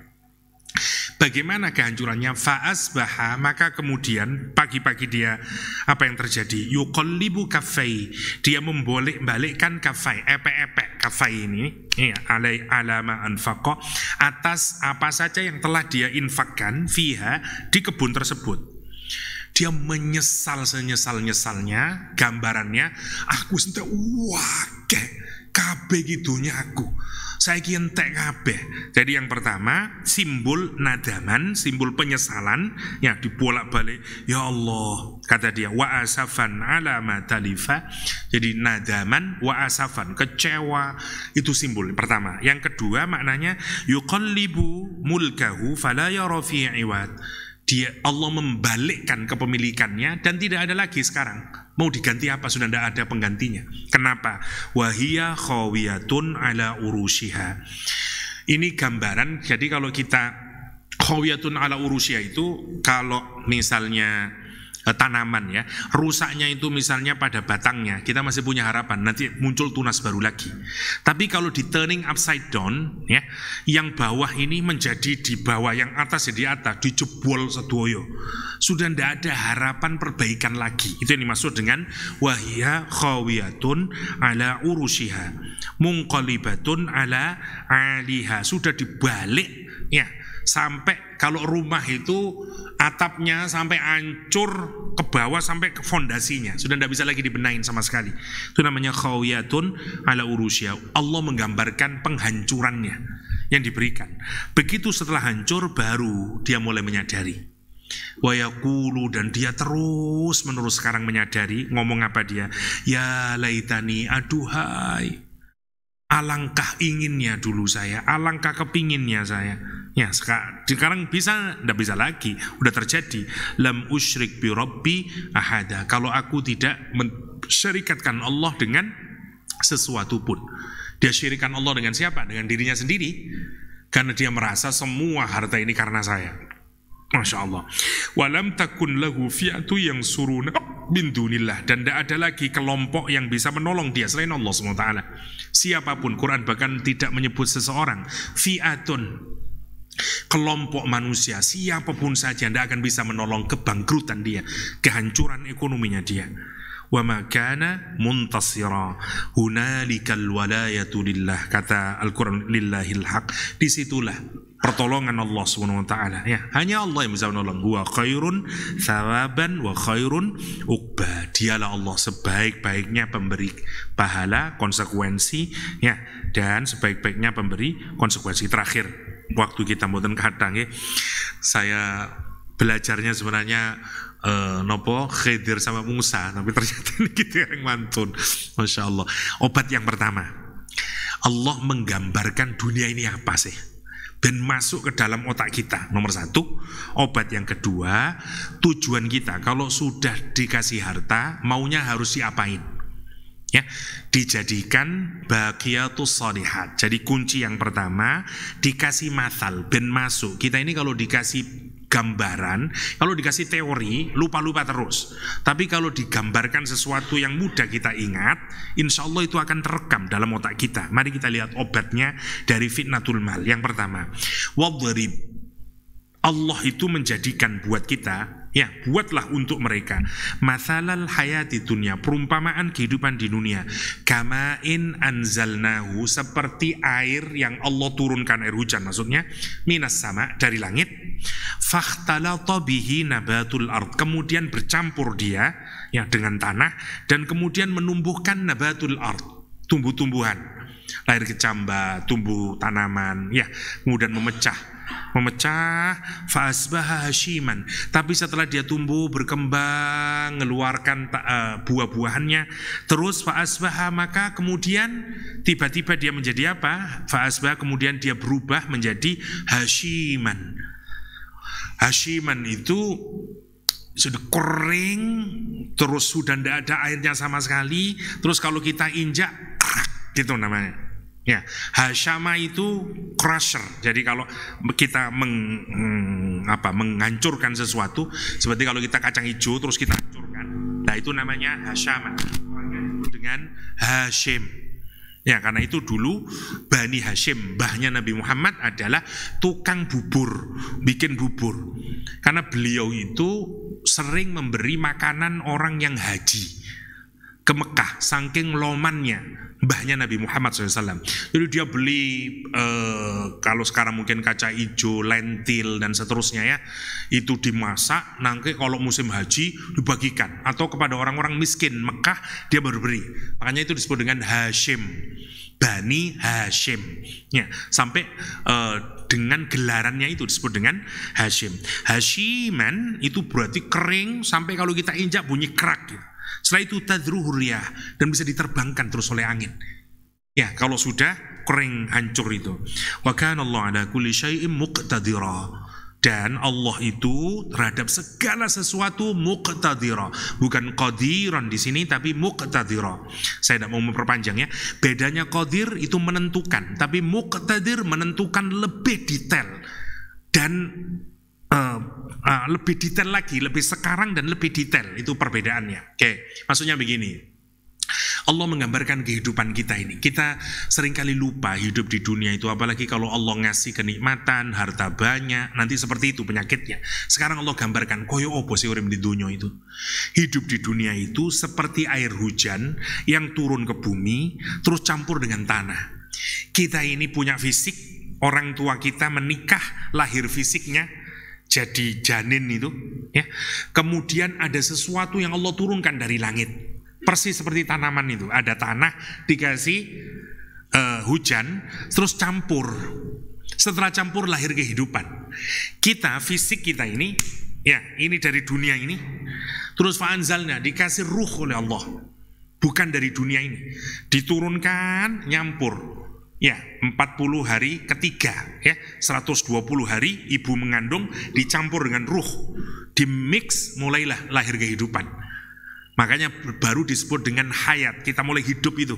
Bagaimana kehancurannya? faas baha maka kemudian pagi-pagi dia apa yang terjadi? yukolibu kafei Dia membolik balikkan kafei epek-epek kafei ini. Ya, alai alama anfako atas apa saja yang telah dia infakkan fiha di kebun tersebut dia menyesal senyesal nyesalnya gambarannya aku sentuh wah kayak kabe gitunya aku saya entek kabeh. Jadi yang pertama simbol nadaman, simbol penyesalan ya dibolak-balik ya Allah kata dia wa asafan ala ma Jadi nadaman wa asafan kecewa itu simbol pertama. Yang kedua maknanya yuqallibu mulkahu fala yara fi Dia Allah membalikkan kepemilikannya dan tidak ada lagi sekarang Mau diganti apa sudah tidak ada penggantinya. Kenapa? Wahia khawiyatun ala urusiha. Ini gambaran. Jadi kalau kita khawiyatun ala urusiha itu kalau misalnya Eh, tanaman ya. Rusaknya itu misalnya pada batangnya, kita masih punya harapan nanti muncul tunas baru lagi. Tapi kalau di turning upside down ya, yang bawah ini menjadi di bawah, yang atas jadi ya, atas, dijebol sedoyo. Sudah tidak ada harapan perbaikan lagi. Itu yang dimaksud dengan wahia khawiyatun ala urushiha mungkolibatun ala aliha sudah dibalik ya sampai kalau rumah itu atapnya sampai hancur ke bawah sampai ke fondasinya sudah tidak bisa lagi dibenain sama sekali itu namanya khawiyatun ala urusya Allah menggambarkan penghancurannya yang diberikan begitu setelah hancur baru dia mulai menyadari Wayakulu dan dia terus menerus sekarang menyadari ngomong apa dia ya laitani aduhai alangkah inginnya dulu saya alangkah kepinginnya saya Ya, sekarang bisa, tidak bisa lagi. Udah terjadi. Lam usyrik bi rabbi ahada. Kalau aku tidak mensyarikatkan Allah dengan sesuatu pun. Dia syirikan Allah dengan siapa? Dengan dirinya sendiri. Karena dia merasa semua harta ini karena saya. Masya Allah. Walam takun lahu fi'atu yang suruna bin dunillah. Dan tidak ada lagi kelompok yang bisa menolong dia selain Allah SWT. Siapapun, Quran bahkan tidak menyebut seseorang. Fi'atun kelompok manusia siapapun saja tidak akan bisa menolong kebangkrutan dia kehancuran ekonominya dia wa makana muntasira hunalikal walayatu lillah kata Al-Qur'an lillahil haq disitulah pertolongan Allah Subhanahu wa taala ya hanya Allah yang bisa menolong huwa khairun thawaban wa khairun uqba dialah Allah sebaik-baiknya pemberi pahala konsekuensi ya dan sebaik-baiknya pemberi konsekuensi terakhir waktu kita mboten kadang nggih. Ya, saya belajarnya sebenarnya eh, nopo Khidir sama Musa, tapi ternyata ini kita yang mantun. Masya Allah. Obat yang pertama, Allah menggambarkan dunia ini apa sih? dan masuk ke dalam otak kita. Nomor satu, obat yang kedua, tujuan kita. Kalau sudah dikasih harta, maunya harus diapain? ya dijadikan baqiyatus solihat jadi kunci yang pertama dikasih masal ben masuk kita ini kalau dikasih gambaran kalau dikasih teori lupa-lupa terus tapi kalau digambarkan sesuatu yang mudah kita ingat insya Allah itu akan terekam dalam otak kita mari kita lihat obatnya dari fitnatul mal yang pertama wadrib Allah itu menjadikan buat kita Ya, buatlah untuk mereka. Masalal hayati dunia, perumpamaan kehidupan di dunia. Kamain anzalnahu, seperti air yang Allah turunkan air hujan maksudnya. Minas sama, dari langit. Fakhtalata bihi nabatul ard. Kemudian bercampur dia ya dengan tanah dan kemudian menumbuhkan nabatul ard, tumbuh-tumbuhan. Lahir kecambah, tumbuh tanaman, ya, kemudian memecah memecah fasbah Hashiman. tapi setelah dia tumbuh berkembang mengeluarkan eh, buah-buahannya terus fasbah maka kemudian tiba-tiba dia menjadi apa fasbah kemudian dia berubah menjadi Hashiman. Hashiman itu sudah kering terus sudah tidak ada airnya sama sekali terus kalau kita injak gitu namanya Ya, Hasyama itu crusher. Jadi kalau kita meng, hmm, apa, menghancurkan sesuatu, seperti kalau kita kacang hijau terus kita hancurkan. Nah itu namanya Hasyama. Dengan Hashim. Ya karena itu dulu Bani Hashim, bahnya Nabi Muhammad adalah tukang bubur, bikin bubur. Karena beliau itu sering memberi makanan orang yang haji ke Mekah, saking lomannya mbahnya Nabi Muhammad SAW. Jadi dia beli eh, kalau sekarang mungkin kaca hijau, lentil dan seterusnya ya. Itu dimasak, nanti kalau musim haji dibagikan atau kepada orang-orang miskin Mekah dia baru beri. Makanya itu disebut dengan Hashim. Bani Hashim. Ya, sampai eh, dengan gelarannya itu disebut dengan Hashim. Hashiman itu berarti kering sampai kalau kita injak bunyi kerak gitu. Setelah itu tadruhuriah ya, dan bisa diterbangkan terus oleh angin. Ya, kalau sudah kering hancur itu. Wa kana Allah ala kulli syai'in muqtadira. Dan Allah itu terhadap segala sesuatu muqtadira. Bukan qadiran di sini tapi muqtadira. Saya tidak mau memperpanjang ya. Bedanya qadir itu menentukan, tapi muqtadir menentukan lebih detail dan uh, uh, lebih detail lagi, lebih sekarang dan lebih detail itu perbedaannya. Oke, okay. maksudnya begini. Allah menggambarkan kehidupan kita ini. Kita seringkali lupa hidup di dunia itu, apalagi kalau Allah ngasih kenikmatan, harta banyak, nanti seperti itu penyakitnya. Sekarang Allah gambarkan, koyo opo sih di dunia itu. Hidup di dunia itu seperti air hujan yang turun ke bumi, terus campur dengan tanah. Kita ini punya fisik, orang tua kita menikah, lahir fisiknya, jadi janin itu ya. Kemudian ada sesuatu yang Allah turunkan dari langit. Persis seperti tanaman itu, ada tanah dikasih uh, hujan terus campur. Setelah campur lahir kehidupan. Kita fisik kita ini ya, ini dari dunia ini. Terus faanzalnya dikasih ruh oleh Allah. Bukan dari dunia ini. Diturunkan nyampur Ya, 40 hari ketiga ya. 120 hari ibu mengandung dicampur dengan ruh. Dimix mulailah lahir kehidupan. Makanya baru disebut dengan hayat. Kita mulai hidup itu.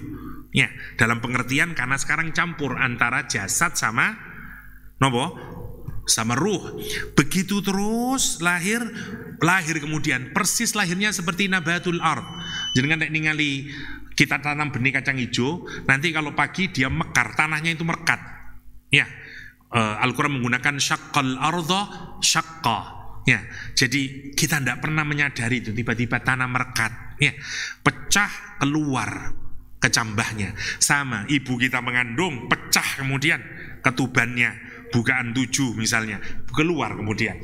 Ya, dalam pengertian karena sekarang campur antara jasad sama nopo? Sama ruh. Begitu terus lahir lahir kemudian persis lahirnya seperti nabatul ard. Jenengan nek ningali kita tanam benih kacang hijau, nanti kalau pagi dia mekar, tanahnya itu merekat. Ya, eh, Al-Quran menggunakan syakal ardo syakka. Ya, jadi kita tidak pernah menyadari itu tiba-tiba tanah merekat, ya, pecah keluar kecambahnya. Sama, ibu kita mengandung, pecah kemudian ketubannya, bukaan tujuh misalnya, keluar kemudian.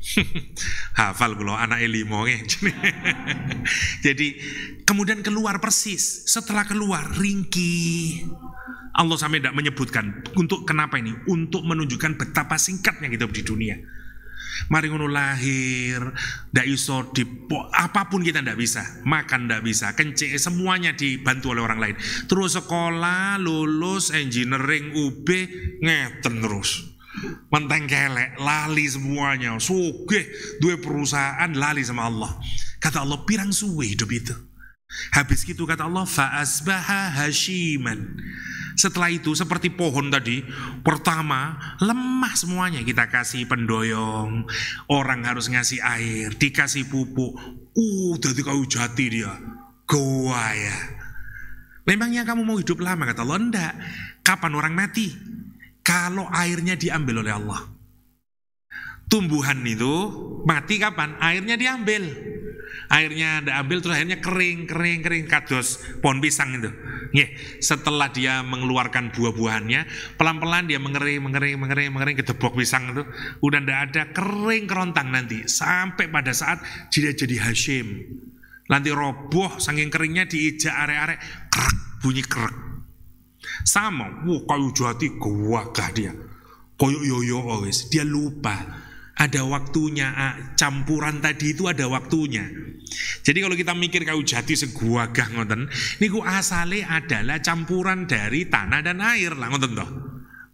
<laughs> Hafal kalau anak elimo Jadi kemudian keluar persis. Setelah keluar ringki. Allah sampai tidak menyebutkan untuk kenapa ini? Untuk menunjukkan betapa singkatnya kita di dunia. Mari ngono lahir, ndak iso dipo, apapun kita ndak bisa, makan ndak bisa, kencing semuanya dibantu oleh orang lain. Terus sekolah, lulus, engineering, UB, ngeten terus menteng kelek, lali semuanya. suge dua perusahaan lali sama Allah. Kata Allah, pirang suwe hidup itu. Habis itu kata Allah, fa'asbaha hashiman. Setelah itu seperti pohon tadi, pertama lemah semuanya. Kita kasih pendoyong, orang harus ngasih air, dikasih pupuk. Uh, jadi kau jati dia. Goa ya. Memangnya kamu mau hidup lama? Kata Allah, enggak. Kapan orang mati? kalau airnya diambil oleh Allah. Tumbuhan itu mati kapan? Airnya diambil. Airnya diambil ambil terus akhirnya kering, kering, kering kados pohon pisang itu. Nggih, setelah dia mengeluarkan buah-buahannya, pelan-pelan dia mengering, mengering, mengering, mengering ke debok pisang itu. Udah tidak ada kering kerontang nanti sampai pada saat dia jadi Hashim. Nanti roboh saking keringnya diijak arek-arek, krek bunyi krek sama, wuh kayu jati gak dia. koyo yoyo always oh, dia lupa ada waktunya ah, campuran tadi itu ada waktunya jadi kalau kita mikir kayu jati segua seguagah ngoten niku asale adalah campuran dari tanah dan air lah ngoten toh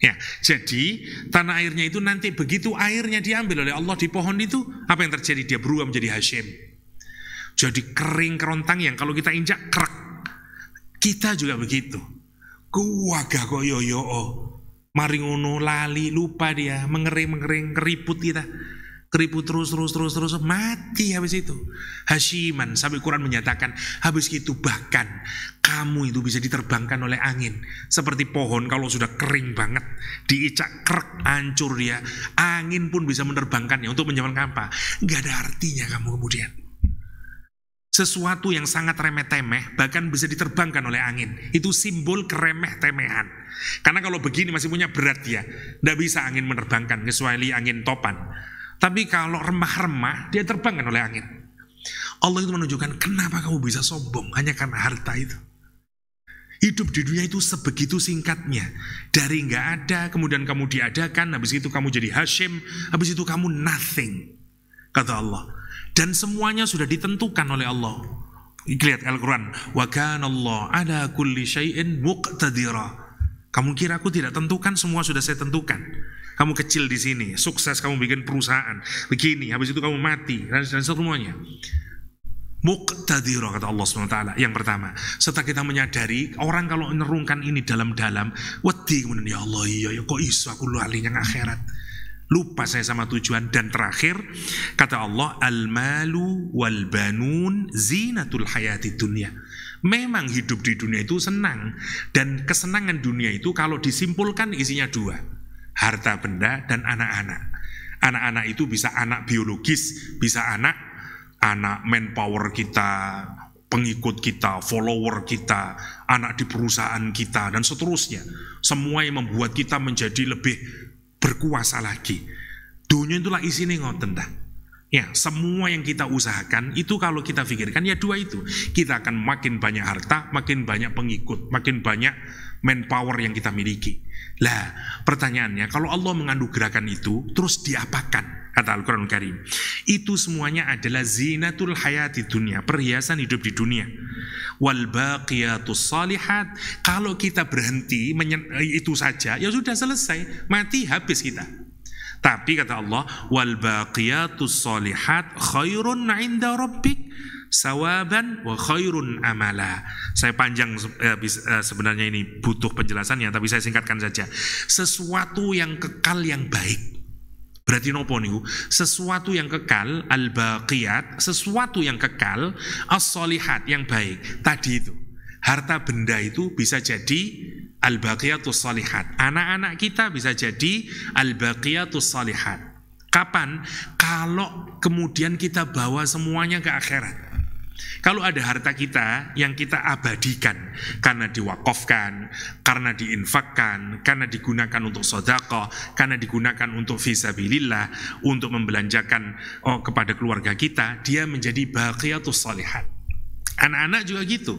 ya jadi tanah airnya itu nanti begitu airnya diambil oleh Allah di pohon itu apa yang terjadi dia berubah menjadi Hashim jadi kering kerontang yang kalau kita injak krek kita juga begitu kuwaga kok yo yo oh. mari ngono lali lupa dia mengering mengering keriput kita keriput terus terus terus terus mati habis itu Hashiman sampai Quran menyatakan habis itu bahkan kamu itu bisa diterbangkan oleh angin seperti pohon kalau sudah kering banget diicak krek hancur dia angin pun bisa menerbangkannya untuk menjaman apa nggak ada artinya kamu kemudian sesuatu yang sangat remeh-temeh bahkan bisa diterbangkan oleh angin. Itu simbol keremeh-temehan. Karena kalau begini masih punya berat ya. Tidak bisa angin menerbangkan, kecuali angin topan. Tapi kalau remah-remah, dia terbangkan oleh angin. Allah itu menunjukkan kenapa kamu bisa sombong hanya karena harta itu. Hidup di dunia itu sebegitu singkatnya. Dari nggak ada, kemudian kamu diadakan, habis itu kamu jadi Hashim, habis itu kamu nothing. Kata Allah dan semuanya sudah ditentukan oleh Allah. Lihat Al-Qur'an, wa kana Allah ala kulli syai'in muqtadira. Kamu kira aku tidak tentukan semua sudah saya tentukan. Kamu kecil di sini, sukses kamu bikin perusahaan, begini, habis itu kamu mati dan, dan semuanya. tadiro kata Allah SWT Yang pertama Setelah kita menyadari Orang kalau menerungkan ini dalam-dalam Wedi kemudian Ya Allah iya ya kok iso aku lali yang akhirat Lupa saya sama tujuan dan terakhir kata Allah al-malu wal banun zinatul hayati dunia. Memang hidup di dunia itu senang dan kesenangan dunia itu kalau disimpulkan isinya dua, harta benda dan anak-anak. Anak-anak itu bisa anak biologis, bisa anak anak manpower kita, pengikut kita, follower kita, anak di perusahaan kita, dan seterusnya. Semua yang membuat kita menjadi lebih berkuasa lagi. Dunia itulah isinya ngoten dah. Ya, semua yang kita usahakan itu kalau kita pikirkan ya dua itu. Kita akan makin banyak harta, makin banyak pengikut, makin banyak manpower yang kita miliki. Lah, pertanyaannya kalau Allah mengandung gerakan itu, terus diapakan? kata Al-Quran Karim. Itu semuanya adalah zinatul hayati dunia, perhiasan hidup di dunia. Wal baqiyatus salihat, kalau kita berhenti itu saja, ya sudah selesai, mati habis kita. Tapi kata Allah, wal baqiyatus salihat khairun 'inda rabbik sawaban wa khairun amala. Saya panjang eh, eh, sebenarnya ini butuh penjelasannya tapi saya singkatkan saja. Sesuatu yang kekal yang baik Berarti nopo niku? Sesuatu yang kekal, al-baqiyat, sesuatu yang kekal, as-solihat, yang baik. Tadi itu, harta benda itu bisa jadi al baqiyatu solihat Anak-anak kita bisa jadi al baqiyatu solihat Kapan? Kalau kemudian kita bawa semuanya ke akhirat. Kalau ada harta kita yang kita abadikan karena diwakofkan, karena diinfakkan, karena digunakan untuk sodako, karena digunakan untuk visabilillah, untuk membelanjakan oh, kepada keluarga kita, dia menjadi atau salihat. Anak-anak juga gitu.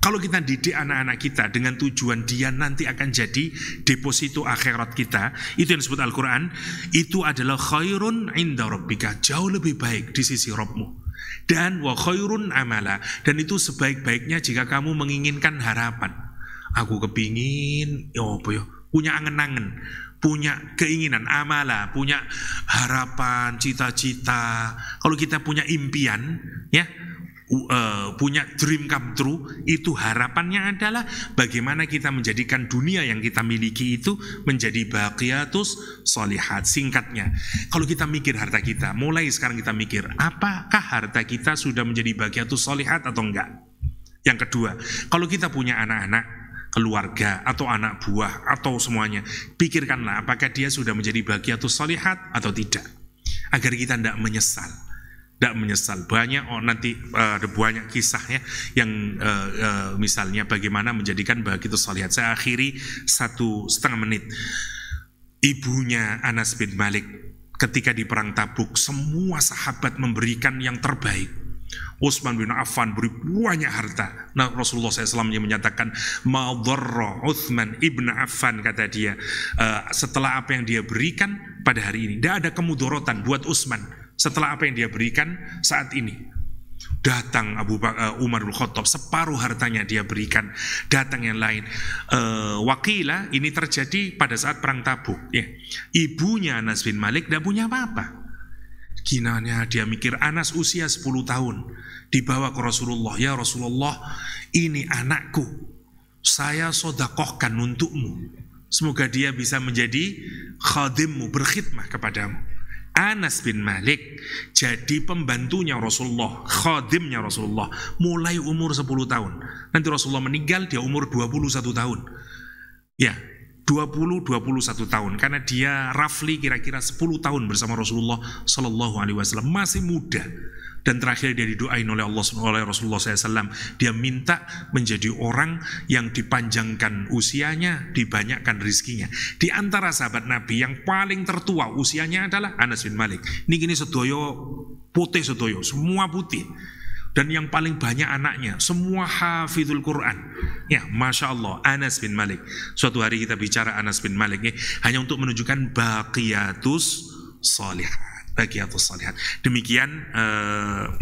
Kalau kita didik anak-anak kita dengan tujuan dia nanti akan jadi deposito akhirat kita, itu yang disebut Al-Quran, itu adalah khairun inda rabbika, jauh lebih baik di sisi Rabbimu. Dan wa khairun amala. Dan itu sebaik-baiknya jika kamu menginginkan harapan. Aku kepingin, yo, ya yo ya, punya angen-angen, punya keinginan, amala, punya harapan, cita-cita. Kalau kita punya impian, ya, uh, punya dream come true itu harapannya adalah bagaimana kita menjadikan dunia yang kita miliki itu menjadi baqiyatus solihat singkatnya kalau kita mikir harta kita mulai sekarang kita mikir apakah harta kita sudah menjadi baqiyatus solihat atau enggak yang kedua kalau kita punya anak-anak keluarga atau anak buah atau semuanya pikirkanlah apakah dia sudah menjadi bahagia atau solihat atau tidak agar kita tidak menyesal tidak menyesal banyak oh nanti uh, ada banyak kisahnya yang uh, uh, misalnya bagaimana menjadikan begitu itu solihat saya akhiri satu setengah menit ibunya Anas bin Malik ketika di perang Tabuk semua sahabat memberikan yang terbaik Utsman bin Affan beri banyak harta. Nah, Rasulullah SAW yang menyatakan, "Madharra Utsman ibn Affan," kata dia, uh, setelah apa yang dia berikan pada hari ini, tidak ada kemudorotan buat Utsman setelah apa yang dia berikan saat ini. Datang Abu Bakar, eh, Umar bin Khattab separuh hartanya dia berikan. Datang yang lain. E, wakila ini terjadi pada saat perang Tabuk. Ya. Ibunya Anas bin Malik tidak punya apa-apa. Kinanya dia mikir Anas usia 10 tahun dibawa ke Rasulullah ya Rasulullah ini anakku saya sodakohkan untukmu semoga dia bisa menjadi khadimmu berkhidmah kepadamu Anas bin Malik jadi pembantunya Rasulullah, khadimnya Rasulullah mulai umur 10 tahun. Nanti Rasulullah meninggal dia umur 21 tahun. Ya, 20 21 tahun karena dia roughly kira-kira 10 tahun bersama Rasulullah Shallallahu alaihi wasallam masih muda dan terakhir dia didoain oleh Allah oleh Rasulullah SAW dia minta menjadi orang yang dipanjangkan usianya dibanyakkan rizkinya di antara sahabat Nabi yang paling tertua usianya adalah Anas bin Malik ini gini sedoyo putih sedoyo semua putih dan yang paling banyak anaknya semua hafidul Quran ya masya Allah Anas bin Malik suatu hari kita bicara Anas bin Malik ya, hanya untuk menunjukkan baqiyatus salihah bagi Abdus Salihan. Demikian uh,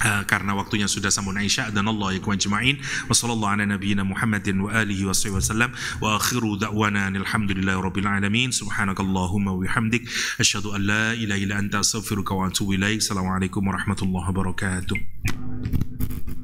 Uh, karena waktunya sudah sampun. Aisyah dan Allah yakum ajma'in wa sallallahu ala nabiyyina Muhammadin wa alihi wa sahbihi wasallam wa akhiru da'wana alhamdulillahi rabbil alamin subhanakallahumma wa bihamdik asyhadu an la ilaha illa anta astaghfiruka wa atubu ilaik assalamualaikum warahmatullahi wabarakatuh